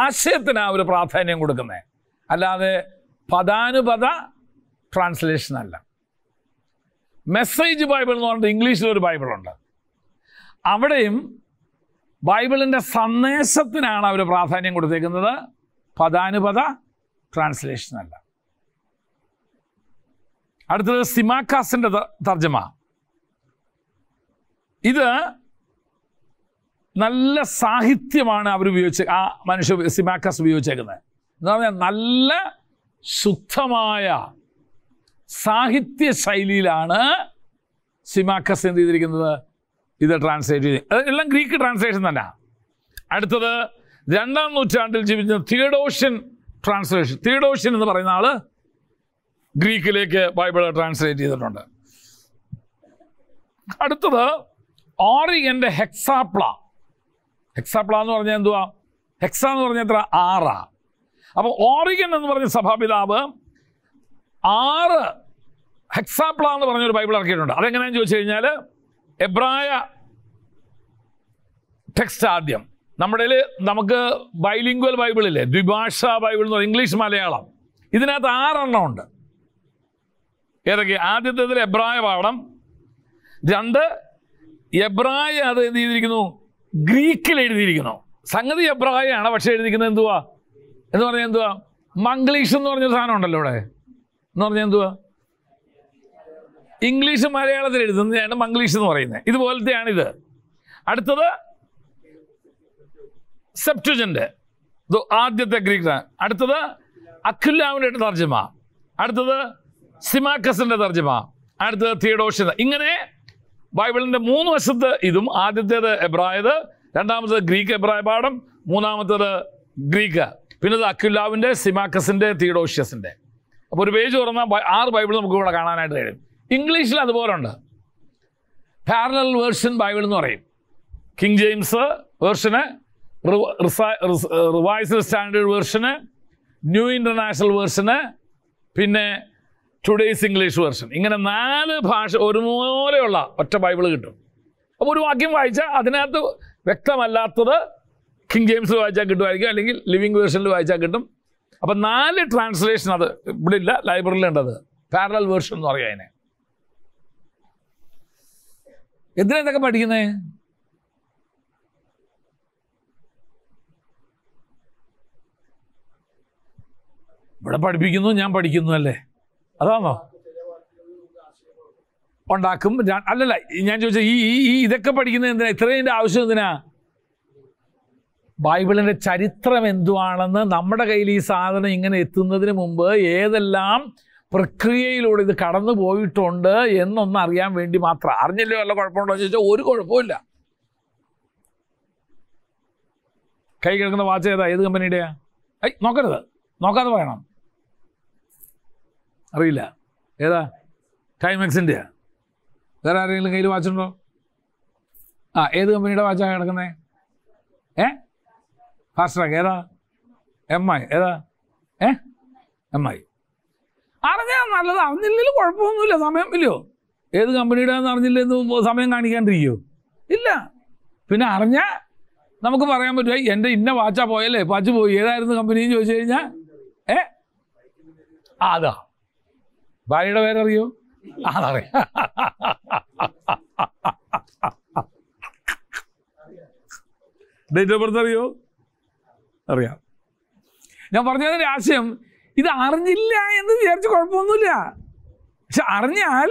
A: ആശയത്തിനാണ് ഒരു പ്രാധാന്യം കൊടുക്കുന്നത് അല്ലാതെ പദാനുപത ട്രാൻസ്ലേഷൻ അല്ല മെസ്സേജ് ബൈബിൾ എന്ന് പറഞ്ഞിട്ട് ഇംഗ്ലീഷിലൊരു ബൈബിളുണ്ട് അവിടെയും ബൈബിളിൻ്റെ സന്ദേശത്തിനാണ് അവർ പ്രാധാന്യം കൊടുത്തേക്കുന്നത് പദാനുപത ട്രാൻസ്ലേഷൻ അല്ല അടുത്തത് സിമാക്കാസിൻ്റെ തർജ്ജമാണ് ഇത് നല്ല സാഹിത്യമാണ് അവർ ഉപയോഗിച്ച് ആ മനുഷ്യ സിമാക്കസ് ഉപയോഗിച്ചേക്കുന്നത് എന്ന് പറഞ്ഞാൽ നല്ല ശുദ്ധമായ സാഹിത്യ ശൈലിയിലാണ് സിമാക്കസ് എന്ത് ചെയ്തിരിക്കുന്നത് ഇത് ട്രാൻസ്ലേറ്റ് ചെയ്ത് എല്ലാം ഗ്രീക്ക് ട്രാൻസ്ലേഷൻ തന്നെ അടുത്തത് രണ്ടാം നൂറ്റാണ്ടിൽ ജീവിച്ച തിയഡോഷ്യൻ ട്രാൻസ്ലേഷൻ തിയഡോഷ്യൻ എന്ന് പറയുന്ന ആള് ഗ്രീക്കിലേക്ക് ബൈബിൾ ട്രാൻസ്ലേറ്റ് ചെയ്തിട്ടുണ്ട് അടുത്തത് ഓറിയൻ്റെ ഹെക്സാപ്ല ഹെക്സാപ്ല എന്ന് പറഞ്ഞാൽ എന്തുവാ ഹെക്സ എന്ന് പറഞ്ഞാൽ എത്ര ആറാ അപ്പോൾ ഓറിയൻ എന്ന് പറഞ്ഞ സഭാപിതാവ് ആറ് ഹെക്സാപ്ല എന്ന് പറഞ്ഞൊരു ബൈബിൾ ഇറക്കിയിട്ടുണ്ട് അതെങ്ങനെയാന്ന് ചോദിച്ചു കഴിഞ്ഞാൽ എബ്രായ ടെക്സ്റ്റ് ആദ്യം നമ്മുടെ നമുക്ക് ബൈലിംഗ്വൽ ബൈബിളില്ലേ ദ്വിഭാഷ ബൈബിൾ എന്ന് പറഞ്ഞാൽ ഇംഗ്ലീഷ് മലയാളം ഇതിനകത്ത് ആറെണ്ണം ഉണ്ട് ഏതൊക്കെ ആദ്യത്തെ എബ്രായ പാഠം രണ്ട് എബ്രായ അത് എന്ത് ചെയ്തിരിക്കുന്നു ഗ്രീക്കിൽ എഴുതിയിരിക്കുന്നു സംഗതി എബ്രായാണ് പക്ഷേ എഴുതിക്കുന്നത് എന്തുവാ എന്ന് പറഞ്ഞാൽ എന്തുവാ മംഗ്ലീഷ് എന്ന് പറഞ്ഞ സാധനം ഉണ്ടല്ലോ ഇവിടെ എന്ന് പറഞ്ഞാൽ എന്തുവാ ഇംഗ്ലീഷ് മലയാളത്തിൽ എഴുതുന്നതാണ് മംഗ്ലീഷ് എന്ന് പറയുന്നത് ഇതുപോലത്തെയാണിത് അടുത്തത് സെപ്റ്റുജൻ്റെ ആദ്യത്തെ ഗ്രീക്ക് അടുത്തത് അഖുല്ലാവിൻ്റെ തർജ്ജമ അടുത്തത് സിമാക്കസിൻ്റെ തർജ്ജമ അടുത്തത് തിയഡോഷ ഇങ്ങനെ ബൈബിളിൻ്റെ മൂന്ന് വശത്ത് ഇതും ആദ്യത്തേത് എബ്രായത് രണ്ടാമത്തേത് ഗ്രീക്ക് എബ്രായ പാഠം മൂന്നാമത്തേത് ഗ്രീക്ക് പിന്നെ ഇത് അക്യുലാവിൻ്റെ സിമാക്കസിൻ്റെ തിയഡോഷ്യസിൻ്റെ അപ്പോൾ ഒരു പേജ് തുറന്നാൽ ആറ് ബൈബിൾ നമുക്ക് ഇവിടെ കാണാനായിട്ട് കഴിയും ഇംഗ്ലീഷിൽ അതുപോലെ ഉണ്ട് പാരലൽ വേർഷൻ ബൈബിൾ എന്ന് പറയും King James version revised standard version new international version പിന്നെ ടുഡേയ്സ് ഇംഗ്ലീഷ് വെർഷൻ ഇങ്ങനെ നാല് ഭാഷ ഒരുപോലെയുള്ള ഒറ്റ ബൈബിൾ കിട്ടും അപ്പോൾ ഒരു വാക്യം വായിച്ചാൽ അതിനകത്ത് വ്യക്തമല്ലാത്തത് കിങ് ജെയിംസ് വായിച്ചാൽ കിട്ടുമായിരിക്കും അല്ലെങ്കിൽ ലിവിങ് വേർഷനിൽ വായിച്ചാൽ കിട്ടും അപ്പം നാല് ട്രാൻസ്ലേഷൻ അത് ഇവിടെ ഇല്ല ലൈബ്രറിയിലുണ്ടത് പാരലൽ വേർഷൻ എന്ന് പറയാം അതിനെ എന്തിനാ ഇതൊക്കെ പഠിക്കുന്നേ ഇവിടെ പഠിപ്പിക്കുന്നു ഞാൻ പഠിക്കുന്നു അല്ലേ അതാണോ ഉണ്ടാക്കും അല്ലല്ല ഞാൻ ചോദിച്ചത് ഈ ഈ ഇതൊക്കെ പഠിക്കുന്നത് എന്തിനാ ഇത്രയും ആവശ്യം എന്തിനാ ബൈബിളിന്റെ ചരിത്രം എന്തുവാണെന്ന് നമ്മുടെ കയ്യിൽ ഈ സാധനം ഇങ്ങനെ എത്തുന്നതിന് മുമ്പ് ഏതെല്ലാം പ്രക്രിയയിലൂടെ ഇത് കടന്നു പോയിട്ടുണ്ട് എന്നൊന്ന് അറിയാൻ വേണ്ടി മാത്രം അറിഞ്ഞില്ലേ വല്ല കുഴപ്പമുണ്ടോ എന്ന് ചോദിച്ചാൽ ഒരു കുഴപ്പമില്ല കൈ കിടക്കുന്ന വാച്ച് ഏതാ ഏത് കമ്പനിയുടെയാ ഐ നോക്കരുത് നോക്കാതെ പറയണം അറിയില്ല ഏതാ ടൈമെക്സിൻ്റെയാ വേറെ ആരെങ്കിലും കയ്യിൽ വാച്ചുണ്ടോ ആ ഏത് കമ്പനിയുടെ വാച്ചാണ് കിടക്കുന്നത് ഏ ഫാസ്ട്രാക്ക് ഏതാ എം ഐ ഏതാ ഏ എം ഐ അറിഞ്ഞാൽ നല്ലത് അറിഞ്ഞില്ലെങ്കിൽ കുഴപ്പമൊന്നുമില്ല സമയം ഇല്ലയോ ഏത് കമ്പനിയുടെയാണെന്ന് എന്ന് സമയം കാണിക്കാണ്ടിരിക്കോ ഇല്ല പിന്നെ അറിഞ്ഞാൽ നമുക്ക് പറയാൻ പറ്റുമോ എൻ്റെ ഇന്ന വാച്ചാ പോയല്ലേ വാച്ച് പോയി ഏതായിരുന്നു എന്ന് ചോദിച്ചു കഴിഞ്ഞാൽ ഏ അതാ ഭാര്യയുടെ പേരറിയോ അതറിയാം ഡേറ്റ് ഓഫ് ബർത്ത് അറിയോ അറിയാം ഞാൻ പറഞ്ഞതിൻ്റെ ആശയം ഇത് അറിഞ്ഞില്ല എന്ന് വിചാരിച്ച് കുഴപ്പമൊന്നുമില്ല പക്ഷെ അറിഞ്ഞാൽ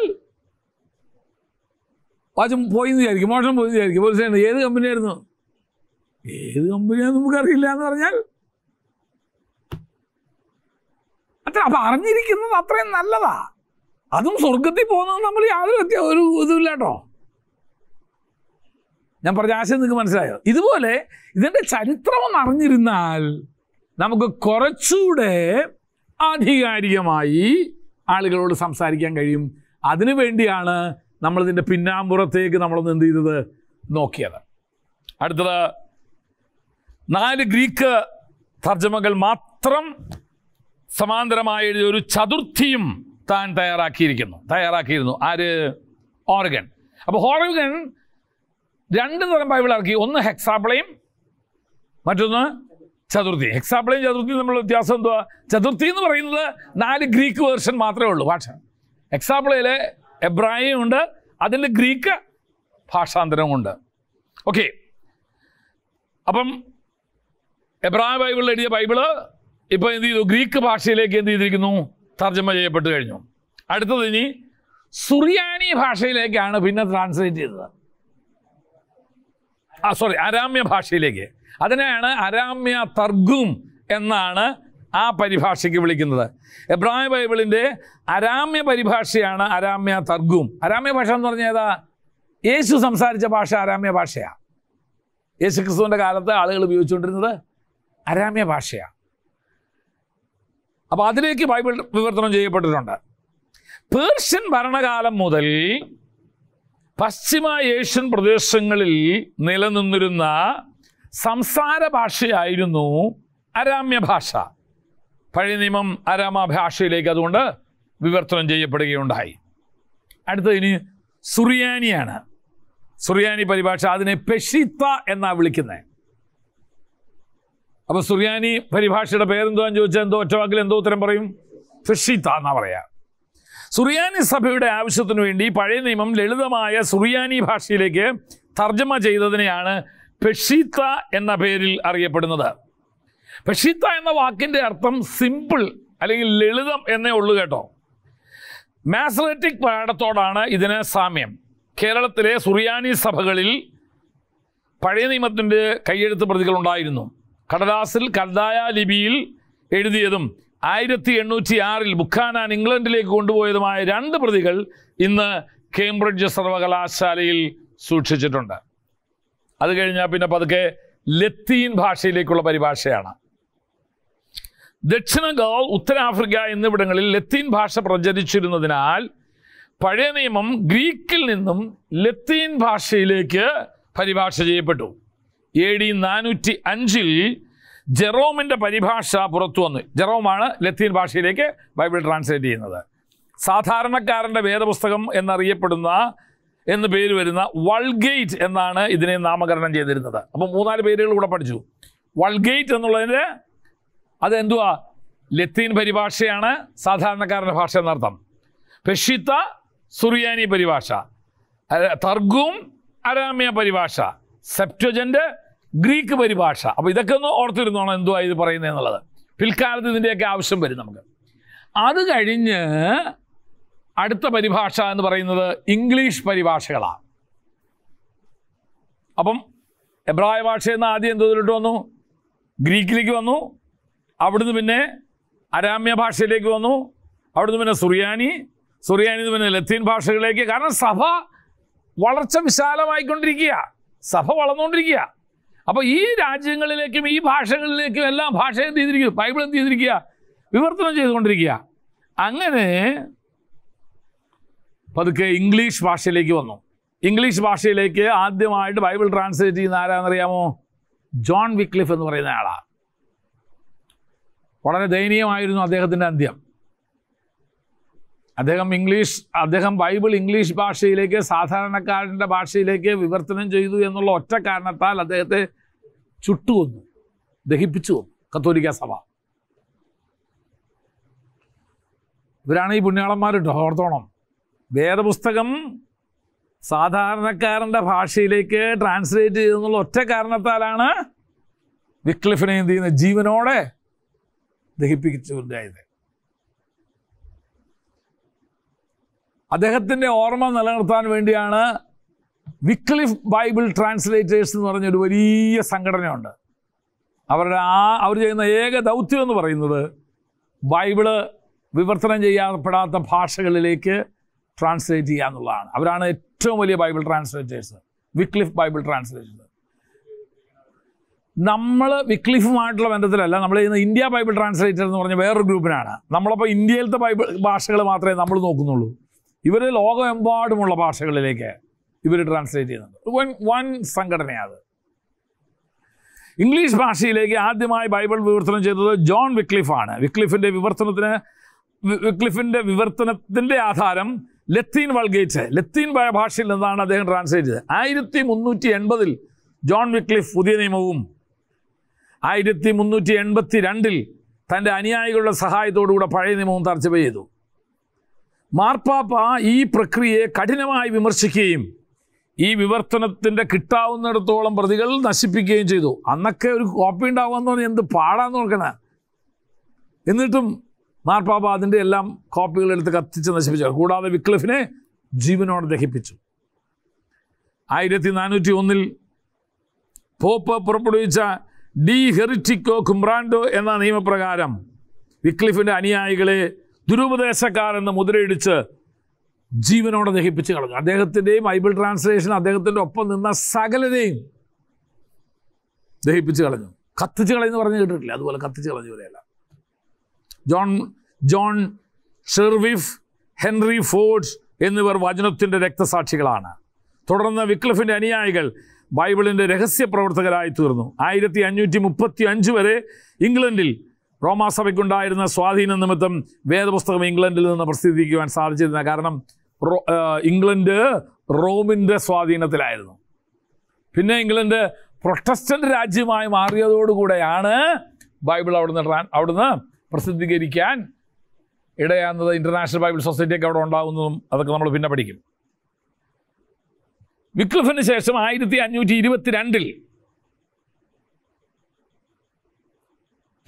A: വാച്ചും പോയി എന്ന് വിചാരിക്കും മോഷം പോയി വിചാരിക്കും പോലീസ് ഏത് കമ്പനിയായിരുന്നു ഏത് കമ്പനിയാണെന്ന് അറിയില്ല എന്ന് പറഞ്ഞാൽ അത്ര അപ്പം അറിഞ്ഞിരിക്കുന്നത് അത്രയും നല്ലതാ അതും സ്വർഗത്തിൽ പോകുന്നത് നമ്മൾ യാതൊരു വ്യത്യ ഒരു ഇതുമില്ലാട്ടോ ഞാൻ പറഞ്ഞ ആശയം നിങ്ങൾക്ക് മനസ്സിലായോ ഇതുപോലെ ഇതിൻ്റെ ചരിത്രമൊന്ന് അറിഞ്ഞിരുന്നാൽ നമുക്ക് കുറച്ചുകൂടെ ആധികാരികമായി ആളുകളോട് സംസാരിക്കാൻ കഴിയും അതിനു വേണ്ടിയാണ് നമ്മളിതിൻ്റെ പിന്നാമ്പുറത്തേക്ക് നമ്മളൊന്ന് എന്ത് ചെയ്തത് നോക്കിയത് അടുത്തത് നാല് ഗ്രീക്ക് തർജ്ജമകൾ മാത്രം സമാന്തരമായ ഒരു ചതുർത്ഥിയും താൻ തയ്യാറാക്കിയിരിക്കുന്നു തയ്യാറാക്കിയിരുന്നു ആര് ഓറഗൻ അപ്പോൾ ഹോർഗൻ രണ്ട് തരം ബൈബിൾ ഇറക്കി ഒന്ന് ഹെക്സാപ്ലയും മറ്റൊന്ന് ചതുർത്ഥി ഹെക്സാപ്ലയും ചതുർത്ഥിയും തമ്മിലുള്ള വ്യത്യാസം എന്തുവാ ചതുർത്ഥി എന്ന് പറയുന്നത് നാല് ഗ്രീക്ക് വേർഷൻ മാത്രമേ ഉള്ളൂ ഭാഷ ഹെക്സാപ്ലയിലെ എബ്രാഹിം ഉണ്ട് അതിൻ്റെ ഗ്രീക്ക് ഉണ്ട് ഓക്കെ അപ്പം എബ്രായ ബൈബിളിൽ എഴുതിയ ബൈബിള് ഇപ്പോൾ എന്ത് ചെയ്തു ഗ്രീക്ക് ഭാഷയിലേക്ക് എന്ത് ചെയ്തിരിക്കുന്നു തർജ്ജമ ചെയ്യപ്പെട്ട് കഴിഞ്ഞു അടുത്തത് ഇനി സുറിയാനി ഭാഷയിലേക്കാണ് പിന്നെ ട്രാൻസ്ലേറ്റ് ചെയ്തത് ആ സോറി അരാമ്യ ഭാഷയിലേക്ക് അതിനെയാണ് അരാമ്യ തർഗും എന്നാണ് ആ പരിഭാഷയ്ക്ക് വിളിക്കുന്നത് എബ്രായ ബൈബിളിൻ്റെ അരാമ്യ പരിഭാഷയാണ് അരാമ്യ തർഗും അരാമ്യ ഭാഷ എന്ന് പറഞ്ഞാൽ ഏതാ യേശു സംസാരിച്ച ഭാഷ അരാമ്യ ഭാഷയാണ് യേശു ക്രിസ്തുവിൻ്റെ കാലത്ത് ആളുകൾ ഉപയോഗിച്ചുകൊണ്ടിരുന്നത് അരാമ്യ ഭാഷയാണ് അപ്പൊ അതിലേക്ക് ബൈബിൾ വിവർത്തനം ചെയ്യപ്പെട്ടിട്ടുണ്ട് പേർഷ്യൻ ഭരണകാലം മുതൽ പശ്ചിമ ഏഷ്യൻ പ്രദേശങ്ങളിൽ നിലനിന്നിരുന്ന സംസാര ഭാഷയായിരുന്നു അരാമ്യ ഭാഷ പഴയ നിയമം അരാമ ഭാഷയിലേക്ക് അതുകൊണ്ട് വിവർത്തനം ചെയ്യപ്പെടുകയുണ്ടായി അടുത്തത് ഇനി സുറിയാനിയാണ് സുറിയാനി പരിഭാഷ അതിനെ പെഷിത്ത എന്നാണ് വിളിക്കുന്നത് അപ്പോൾ സുറിയാനി പരിഭാഷയുടെ എന്ന് ചോദിച്ചാൽ എന്തോ ഒറ്റവാക്കിൽ എന്തോ ഉത്തരം പറയും ഫിഷിത്ത എന്നാ പറയാ സുറിയാനി സഭയുടെ ആവശ്യത്തിനു വേണ്ടി പഴയ നിയമം ലളിതമായ സുറിയാനി ഭാഷയിലേക്ക് തർജ്ജമ ചെയ്തതിനെയാണ് പെഷീത്ത എന്ന പേരിൽ അറിയപ്പെടുന്നത് പെഷീത്ത എന്ന വാക്കിൻ്റെ അർത്ഥം സിമ്പിൾ അല്ലെങ്കിൽ ലളിതം എന്നേ ഉള്ളൂ കേട്ടോ മാസററ്റിക് പാഠത്തോടാണ് ഇതിന് സാമ്യം കേരളത്തിലെ സുറിയാനി സഭകളിൽ പഴയ നിയമത്തിൻ്റെ കയ്യെഴുത്ത് പ്രതികൾ ഉണ്ടായിരുന്നു കടലാസിൽ കർദായ ലിപിയിൽ എഴുതിയതും ആയിരത്തി എണ്ണൂറ്റി ആറിൽ ബുഖാനാൻ ഇംഗ്ലണ്ടിലേക്ക് കൊണ്ടുപോയതുമായ രണ്ട് പ്രതികൾ ഇന്ന് കേംബ്രിഡ്ജ് സർവകലാശാലയിൽ സൂക്ഷിച്ചിട്ടുണ്ട് അത് കഴിഞ്ഞാൽ പിന്നെ പതുക്കെ ലത്തീൻ ഭാഷയിലേക്കുള്ള പരിഭാഷയാണ് ദക്ഷിണ ഗാൾ ഉത്തരാഫ്രിക്ക എന്നിവിടങ്ങളിൽ ലത്തീൻ ഭാഷ പ്രചരിച്ചിരുന്നതിനാൽ പഴയ നിയമം ഗ്രീക്കിൽ നിന്നും ലത്തീൻ ഭാഷയിലേക്ക് പരിഭാഷ ചെയ്യപ്പെട്ടു എ ഡി നാനൂറ്റി അഞ്ചിൽ ജെറോമിൻ്റെ പരിഭാഷ പുറത്തു വന്നു ജെറോമാണ് ലത്തീൻ ഭാഷയിലേക്ക് ബൈബിൾ ട്രാൻസ്ലേറ്റ് ചെയ്യുന്നത് സാധാരണക്കാരൻ്റെ വേദപുസ്തകം എന്നറിയപ്പെടുന്ന എന്ന് പേര് വരുന്ന വൾഗേറ്റ് എന്നാണ് ഇതിനെ നാമകരണം ചെയ്തിരുന്നത് അപ്പോൾ മൂന്നാല് പേരുകൾ കൂടെ പഠിച്ചു വൾഗേറ്റ് എന്നുള്ളതിൻ്റെ അതെന്തുവാ ലത്തീൻ പരിഭാഷയാണ് സാധാരണക്കാരൻ്റെ ഭാഷ എന്നർത്ഥം പെഷിത്ത സുറിയാനി പരിഭാഷ തർഗും അരാമ്യ പരിഭാഷ സെപ്റ്റോജൻ്റ് ഗ്രീക്ക് പരിഭാഷ അപ്പോൾ ഇതൊക്കെ ഒന്ന് ഓർത്തിരുന്നോണം എന്തുവാ ഇത് പറയുന്നത് എന്നുള്ളത് പിൽക്കാലത്ത് ഇതിൻ്റെയൊക്കെ ആവശ്യം വരും നമുക്ക് അത് കഴിഞ്ഞ് അടുത്ത പരിഭാഷ എന്ന് പറയുന്നത് ഇംഗ്ലീഷ് പരിഭാഷകളാണ് അപ്പം എബ്രായ ഭാഷയിൽ നിന്ന് ആദ്യം എന്തോട്ട് വന്നു ഗ്രീക്കിലേക്ക് വന്നു അവിടുന്ന് പിന്നെ അരാമ്യ ഭാഷയിലേക്ക് വന്നു അവിടുന്ന് പിന്നെ സുറിയാനി സുറിയാനി പിന്നെ ലത്തീൻ ഭാഷകളിലേക്ക് കാരണം സഭ വളർച്ച വിശാലമായിക്കൊണ്ടിരിക്കുക സഭ വളർന്നുകൊണ്ടിരിക്കുക അപ്പോൾ ഈ രാജ്യങ്ങളിലേക്കും ഈ ഭാഷകളിലേക്കും എല്ലാം ഭാഷ എന്ത് ചെയ്തിരിക്കുക ബൈബിൾ എന്ത് ചെയ്തിരിക്കുക വിവർത്തനം ചെയ്തുകൊണ്ടിരിക്കുക അങ്ങനെ പതുക്കെ ഇംഗ്ലീഷ് ഭാഷയിലേക്ക് വന്നു ഇംഗ്ലീഷ് ഭാഷയിലേക്ക് ആദ്യമായിട്ട് ബൈബിൾ ട്രാൻസ്ലേറ്റ് ചെയ്യുന്ന ആരാണെന്നറിയാമോ ജോൺ വിക്ലിഫ് എന്ന് പറയുന്ന ആളാണ് വളരെ ദയനീയമായിരുന്നു അദ്ദേഹത്തിൻ്റെ അന്ത്യം അദ്ദേഹം ഇംഗ്ലീഷ് അദ്ദേഹം ബൈബിൾ ഇംഗ്ലീഷ് ഭാഷയിലേക്ക് സാധാരണക്കാരൻ്റെ ഭാഷയിലേക്ക് വിവർത്തനം ചെയ്തു എന്നുള്ള ഒറ്റ കാരണത്താൽ അദ്ദേഹത്തെ ചുട്ടുകൊന്നു ദഹിപ്പിച്ചു വന്നു കത്തോലിക്ക സഭ ഇവരാണ് ഈ പുണ്യാളന്മാരുണ്ടോ ഓർത്തോണം വേദപുസ്തകം സാധാരണക്കാരൻ്റെ ഭാഷയിലേക്ക് ട്രാൻസ്ലേറ്റ് ചെയ്തെന്നുള്ള ഒറ്റ കാരണത്താലാണ് വിക്ലിഫിനെ എന്ത് ചെയ്യുന്ന ജീവനോടെ ദഹിപ്പിച്ചുണ്ടായത് അദ്ദേഹത്തിൻ്റെ ഓർമ്മ നിലനിർത്താൻ വേണ്ടിയാണ് വിക്ലിഫ് ബൈബിൾ ട്രാൻസ്ലേറ്റേഴ്സ് എന്ന് പറഞ്ഞൊരു വലിയ സംഘടനയുണ്ട് അവരുടെ ആ അവർ ചെയ്യുന്ന ഏക ദൗത്യം എന്ന് പറയുന്നത് ബൈബിള് വിവർത്തനം ചെയ്യപ്പെടാത്ത ഭാഷകളിലേക്ക് ട്രാൻസ്ലേറ്റ് ചെയ്യുക എന്നുള്ളതാണ് അവരാണ് ഏറ്റവും വലിയ Bible translators Wycliffe Bible translators നമ്മൾ വിക്ലിഫുമായിട്ടുള്ള ബന്ധത്തിലല്ല നമ്മൾ ചെയ്യുന്ന ഇന്ത്യ ബൈബിൾ ട്രാൻസ്ലേറ്റർ എന്ന് പറഞ്ഞ വേറൊരു ഗ്രൂപ്പിനാണ് നമ്മളപ്പോൾ ഇന്ത്യയിലത്തെ ബൈബിൾ ഭാഷകൾ മാത്രമേ നമ്മൾ നോക്കുന്നുള്ളൂ ഇവർ ലോകമെമ്പാടുമുള്ള ഭാഷകളിലേക്ക് ഇവർ ട്രാൻസ്ലേറ്റ് ചെയ്യുന്നുണ്ട് വൺ വൺ സംഘടനയാണ് ഇംഗ്ലീഷ് ഭാഷയിലേക്ക് ആദ്യമായി ബൈബിൾ വിവർത്തനം ചെയ്തത് ജോൺ വിക്ലിഫാണ് വിക്ലിഫിൻ്റെ വിവർത്തനത്തിന് വിക്ലിഫിൻ്റെ വിവർത്തനത്തിൻ്റെ ആധാരം ലത്തീൻ വൾഗേറ്റ് ലത്തീൻ ഭാഷയിൽ നിന്നാണ് അദ്ദേഹം ട്രാൻസ്ലേറ്റ് ചെയ്തത് ആയിരത്തി മുന്നൂറ്റി എൺപതിൽ ജോൺ വിക്ലിഫ് പുതിയ നിയമവും ആയിരത്തി മുന്നൂറ്റി എൺപത്തി രണ്ടിൽ തൻ്റെ അനുയായികളുടെ സഹായത്തോടുകൂടെ പഴയ നിയമവും തർജ്ജമ ചെയ്തു മാർപ്പാപ്പ ഈ പ്രക്രിയയെ കഠിനമായി വിമർശിക്കുകയും ഈ വിവർത്തനത്തിൻ്റെ കിട്ടാവുന്നിടത്തോളം പ്രതികൾ നശിപ്പിക്കുകയും ചെയ്തു അന്നൊക്കെ ഒരു കോപ്പി ഉണ്ടാവുമെന്ന് പറഞ്ഞാൽ എന്ത് പാടാന്ന് നോക്കണേ എന്നിട്ടും മാർപ്പാപ്പ അതിൻ്റെ എല്ലാം കോപ്പികൾ എടുത്ത് കത്തിച്ച് നശിപ്പിച്ചു കൂടാതെ വിക്ലിഫിനെ ജീവനോടെ ദഹിപ്പിച്ചു ആയിരത്തി നാനൂറ്റി ഒന്നിൽ പോപ്പ് പുറപ്പെടുവിച്ച ഡി ഹെറിറ്റിക്കോ കുംബ്രാൻഡോ എന്ന നിയമപ്രകാരം വിക്ലിഫിൻ്റെ അനുയായികളെ ദുരുപദേശക്കാരെന്ന് മുദ്രയിടിച്ച് ജീവനോടെ ദഹിപ്പിച്ച് കളഞ്ഞു അദ്ദേഹത്തിൻ്റെയും ബൈബിൾ ട്രാൻസ്ലേഷൻ അദ്ദേഹത്തിൻ്റെ ഒപ്പം നിന്ന സകലരെയും ദഹിപ്പിച്ച് കളഞ്ഞു കത്തിച്ച് കളയെന്ന് പറഞ്ഞു കേട്ടിട്ടില്ല അതുപോലെ കത്തിച്ച് പോലെയല്ല ജോൺ ജോൺ ഷെർവിഫ് ഹെൻറി ഫോർഡ്സ് എന്നിവർ വചനത്തിൻ്റെ രക്തസാക്ഷികളാണ് തുടർന്ന് വിക്ലഫിൻ്റെ അനുയായികൾ ബൈബിളിൻ്റെ രഹസ്യ പ്രവർത്തകരായി തീർന്നു ആയിരത്തി അഞ്ഞൂറ്റി മുപ്പത്തി അഞ്ച് വരെ ഇംഗ്ലണ്ടിൽ റോമാസഭയ്ക്കുണ്ടായിരുന്ന സ്വാധീന നിമിത്തം വേദപുസ്തകം ഇംഗ്ലണ്ടിൽ നിന്ന് പ്രസിദ്ധീകരിക്കുവാൻ സാധിച്ചിരുന്ന കാരണം ഇംഗ്ലണ്ട് റോമിൻ്റെ സ്വാധീനത്തിലായിരുന്നു പിന്നെ ഇംഗ്ലണ്ട് പ്രൊട്ടസ്റ്റൻ്റ് രാജ്യമായി മാറിയതോടുകൂടെയാണ് ബൈബിൾ അവിടുന്ന് അവിടുന്ന് പ്രസിദ്ധീകരിക്കാൻ ഇടയാകുന്നത് ഇൻ്റർനാഷണൽ ബൈബിൾ സൊസൈറ്റിയൊക്കെ അവിടെ ഉണ്ടാകുന്നതും അതൊക്കെ നമ്മൾ പിന്നെ പഠിക്കും വിക്ലിഫിന് ശേഷം ആയിരത്തി അഞ്ഞൂറ്റി ഇരുപത്തിരണ്ടിൽ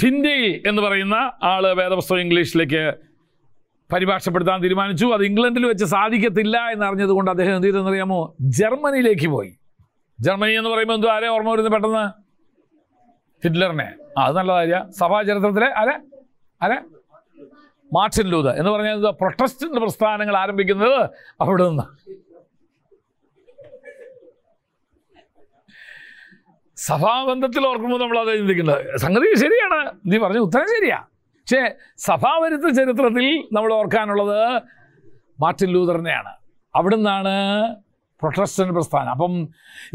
A: ടിൻഡെയിൽ എന്ന് പറയുന്ന ആള് വേദപുസ്തകം ഇംഗ്ലീഷിലേക്ക് പരിഭാഷപ്പെടുത്താൻ തീരുമാനിച്ചു അത് ഇംഗ്ലണ്ടിൽ വെച്ച് സാധിക്കത്തില്ല എന്നറിഞ്ഞതുകൊണ്ട് അദ്ദേഹം എന്ത് ചെയ്തെന്നറിയാമോ ജർമ്മനിയിലേക്ക് പോയി ജർമ്മനി എന്ന് പറയുമ്പോൾ എന്തോ ആരെ ഓർമ്മ വരുന്നത് പെട്ടെന്ന് ഹിറ്റ്ലറിനെ അത് നല്ല കാര്യ സഭാചരിത്രത്തിലെ അല്ലെ അല്ലെ മാർട്ടിൻ ലൂത എന്ന് പറഞ്ഞാൽ എന്താ പ്രൊട്ടസ്റ്റന്റ് പ്രസ്ഥാനങ്ങൾ ആരംഭിക്കുന്നത് അവിടെ നിന്ന് സഭാബന്ധത്തിൽ ഓർക്കുമ്പോൾ നമ്മൾ അത് ചിന്തിക്കുന്നത് സംഗതി ശരിയാണ് നീ പറഞ്ഞ ഉത്തരം ശരിയാ പക്ഷേ സഭാവരുത്ത ചരിത്രത്തിൽ നമ്മൾ ഓർക്കാനുള്ളത് മാർട്ടിൻ ലൂതറിനെയാണ് അവിടുന്നാണ് പ്രൊട്ടസ്റ്റന്റ് പ്രസ്ഥാനം അപ്പം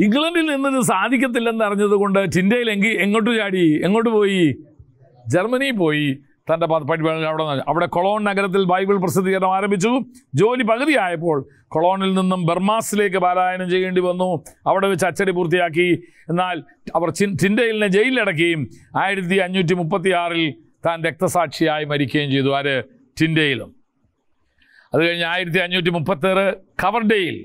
A: ഇംഗ്ലണ്ടിൽ നിന്നിത് സാധിക്കത്തില്ലെന്ന് അറിഞ്ഞതുകൊണ്ട് ചിന്തയിൽ എങ്കിൽ എങ്ങോട്ട് ചാടി എങ്ങോട്ട് പോയി ജർമ്മനി പോയി തൻ്റെ പരിപാടികൾ അവിടെ അവിടെ കൊളോൺ നഗരത്തിൽ ബൈബിൾ പ്രസിദ്ധീകരണം ആരംഭിച്ചു ജോലി പകുതിയായപ്പോൾ കൊളോണിൽ നിന്നും ബർമാസിലേക്ക് പാരായണം ചെയ്യേണ്ടി വന്നു അവിടെ വെച്ച് അച്ചടി പൂർത്തിയാക്കി എന്നാൽ അവർ ചിൻ ടിൻഡയിലിനെ ജയിലിലടക്കുകയും ആയിരത്തി അഞ്ഞൂറ്റി മുപ്പത്തി ആറിൽ താൻ രക്തസാക്ഷിയായി മരിക്കുകയും ചെയ്തു ആര് ടിൻഡയിലും അത് കഴിഞ്ഞ് ആയിരത്തി അഞ്ഞൂറ്റി മുപ്പത്തേറ് കവർഡേയിൽ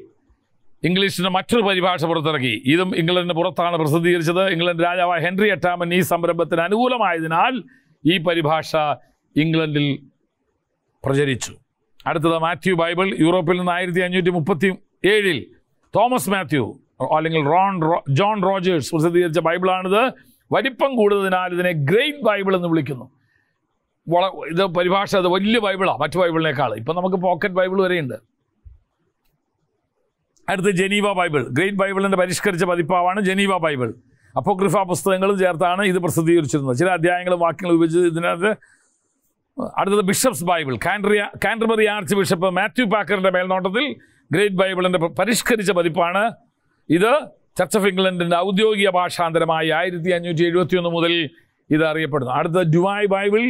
A: ഇംഗ്ലീഷിൻ്റെ മറ്റൊരു പരിഭാഷ പുറത്തിറക്കി ഇതും ഇംഗ്ലണ്ടിന് പുറത്താണ് പ്രസിദ്ധീകരിച്ചത് ഇംഗ്ലണ്ട് രാജാവായ ഹെൻറി എട്ടാമൻ ഈ സംരംഭത്തിന് അനുകൂലമായതിനാൽ ഈ പരിഭാഷ ഇംഗ്ലണ്ടിൽ പ്രചരിച്ചു അടുത്തത് മാത്യു ബൈബിൾ യൂറോപ്പിൽ നിന്ന് ആയിരത്തി അഞ്ഞൂറ്റി മുപ്പത്തി ഏഴിൽ തോമസ് മാത്യു അല്ലെങ്കിൽ റോൺ ജോൺ റോജേഴ്സ് പ്രസിദ്ധീകരിച്ച ബൈബിളാണിത് വലിപ്പം കൂടുന്നതിനാൽ ഇതിനെ ഗ്രേറ്റ് ബൈബിൾ എന്ന് വിളിക്കുന്നു വള ഇത് പരിഭാഷ അത് വലിയ ബൈബിളാണ് മറ്റു ബൈബിളിനേക്കാൾ ഇപ്പം നമുക്ക് പോക്കറ്റ് ബൈബിൾ വരെയുണ്ട് അടുത്ത് ജനീവ ബൈബിൾ ഗ്രീൻ ബൈബിളിൻ്റെ പരിഷ്കരിച്ച പതിപ്പാവാണ് ജനീവ ബൈബിൾ ഗ്രിഫ പുസ്തകങ്ങളും ചേർത്താണ് ഇത് പ്രസിദ്ധീകരിച്ചിരുന്നത് ചില അധ്യായങ്ങളും വാക്യങ്ങളും ഉപയോഗിച്ച് ഇതിനകത്ത് അടുത്തത് ബിഷപ്സ് ബൈബിൾ കാൻഡ്രിയ കാൻഡർബറി ആർച്ച് ബിഷപ്പ് മാത്യു പാക്കറിൻ്റെ മേൽനോട്ടത്തിൽ ഗ്രേറ്റ് ബൈബിളിൻ്റെ പരിഷ്കരിച്ച പതിപ്പാണ് ഇത് ചർച്ച് ഓഫ് ഇംഗ്ലണ്ടിൻ്റെ ഔദ്യോഗിക ഭാഷാന്തരമായി ആയിരത്തി അഞ്ഞൂറ്റി എഴുപത്തി ഒന്ന് മുതൽ ഇത് അറിയപ്പെടുന്നു അടുത്ത ഡുവായ് ബൈബിൾ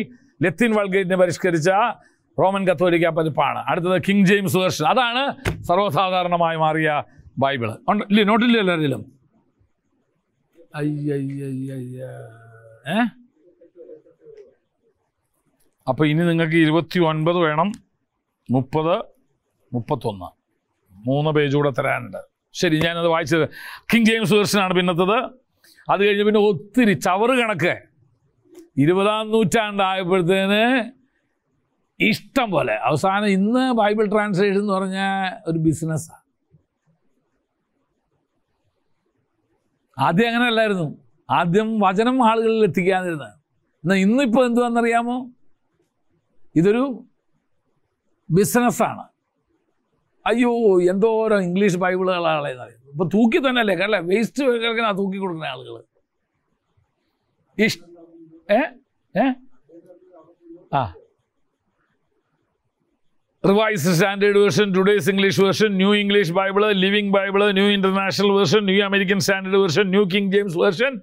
A: ലത്തിൻ വൾഗേറ്റിനെ പരിഷ്കരിച്ച റോമൻ കത്തോലിക്ക പതിപ്പാണ് അടുത്തത് കിങ് ജെയിംസ് വേർഷൻ അതാണ് സർവ്വസാധാരണമായി മാറിയ ബൈബിൾ ഉണ്ട് ഇല്ലേ നോട്ടില്ല എല്ലാവരിലും അപ്പൊ അപ്പോൾ ഇനി നിങ്ങൾക്ക് ഇരുപത്തി ഒൻപത് വേണം മുപ്പത് മുപ്പത്തൊന്ന് മൂന്ന് പേജ് കൂടെ തരാനുണ്ട് ശരി ഞാനത് വായിച്ചത് കിങ് ജെയിംസ് വേർഷനാണ് പിന്നത്തത് അത് കഴിഞ്ഞ് പിന്നെ ഒത്തിരി ചവറ് കണക്ക് ഇരുപതാം നൂറ്റാണ്ടായപ്പോഴത്തേന് ഇഷ്ടം പോലെ അവസാനം ഇന്ന് ബൈബിൾ ട്രാൻസ്ലേഷൻ എന്ന് പറഞ്ഞാൽ ഒരു ബിസിനസ്സാണ് ആദ്യം അങ്ങനെ അല്ലായിരുന്നു ആദ്യം വചനം ആളുകളിൽ എത്തിക്കാതിരുന്നത് എന്നാൽ ഇന്നിപ്പോൾ എന്തുവാണെന്നറിയാമോ ഇതൊരു ബിസിനസ്സാണ് അയ്യോ എന്തോരം ഇംഗ്ലീഷ് ബൈബിളുകളാണ് ഇപ്പം തൂക്കി തന്നെ അല്ലേ അല്ലേ വേസ്റ്റ് കിടക്കുന്ന തൂക്കി കൊടുക്കുന്ന ആളുകൾ uh uh ah revise standard version today's English version new English Bible living Bible new international version new American standard version new King James version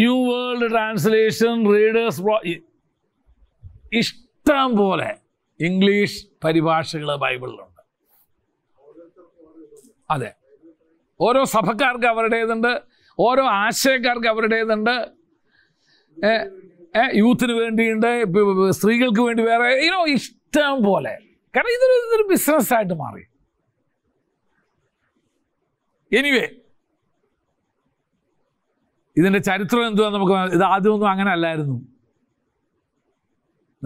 A: new world translation readers ഇഷ്ടം പോലെ ഇംഗ്ലീഷ് പരിഭാഷകൾ ബൈബിളിലുണ്ട് അതെ ഓരോ സഭക്കാർക്ക് അവരുടേതുണ്ട് ഓരോ ആശയക്കാർക്ക് അവരുടേതുണ്ട് യൂത്തിന് വേണ്ടിയുണ്ട് സ്ത്രീകൾക്ക് വേണ്ടി വേറെ ഇനോ ഇഷ്ടം പോലെ കാരണം ഇതൊരു ഇതൊരു ബിസിനസ്സായിട്ട് മാറി എനിവേ ഇതിൻ്റെ ചരിത്രം എന്തുവാ നമുക്ക് ഇത് ആദ്യമൊന്നും അങ്ങനെ അല്ലായിരുന്നു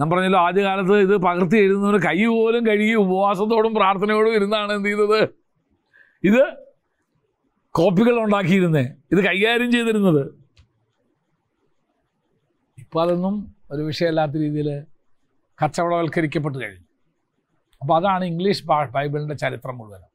A: ഞാൻ പറഞ്ഞല്ലോ ആദ്യകാലത്ത് ഇത് പകർത്തി എഴുതുന്നവർ കൈ പോലും കഴുകി ഉപവാസത്തോടും പ്രാർത്ഥനയോടും ഇരുന്നാണ് എന്ത് ചെയ്തത് ഇത് കോപ്പികൾ ഉണ്ടാക്കിയിരുന്നേ ഇത് കൈകാര്യം ചെയ്തിരുന്നത് ഇപ്പോൾ അതൊന്നും ഒരു വിഷയമല്ലാത്ത രീതിയിൽ കച്ചവടവൽക്കരിക്കപ്പെട്ട് കഴിഞ്ഞു അപ്പോൾ അതാണ് ഇംഗ്ലീഷ് ബൈബിളിൻ്റെ ചരിത്രം മുഴുവൻ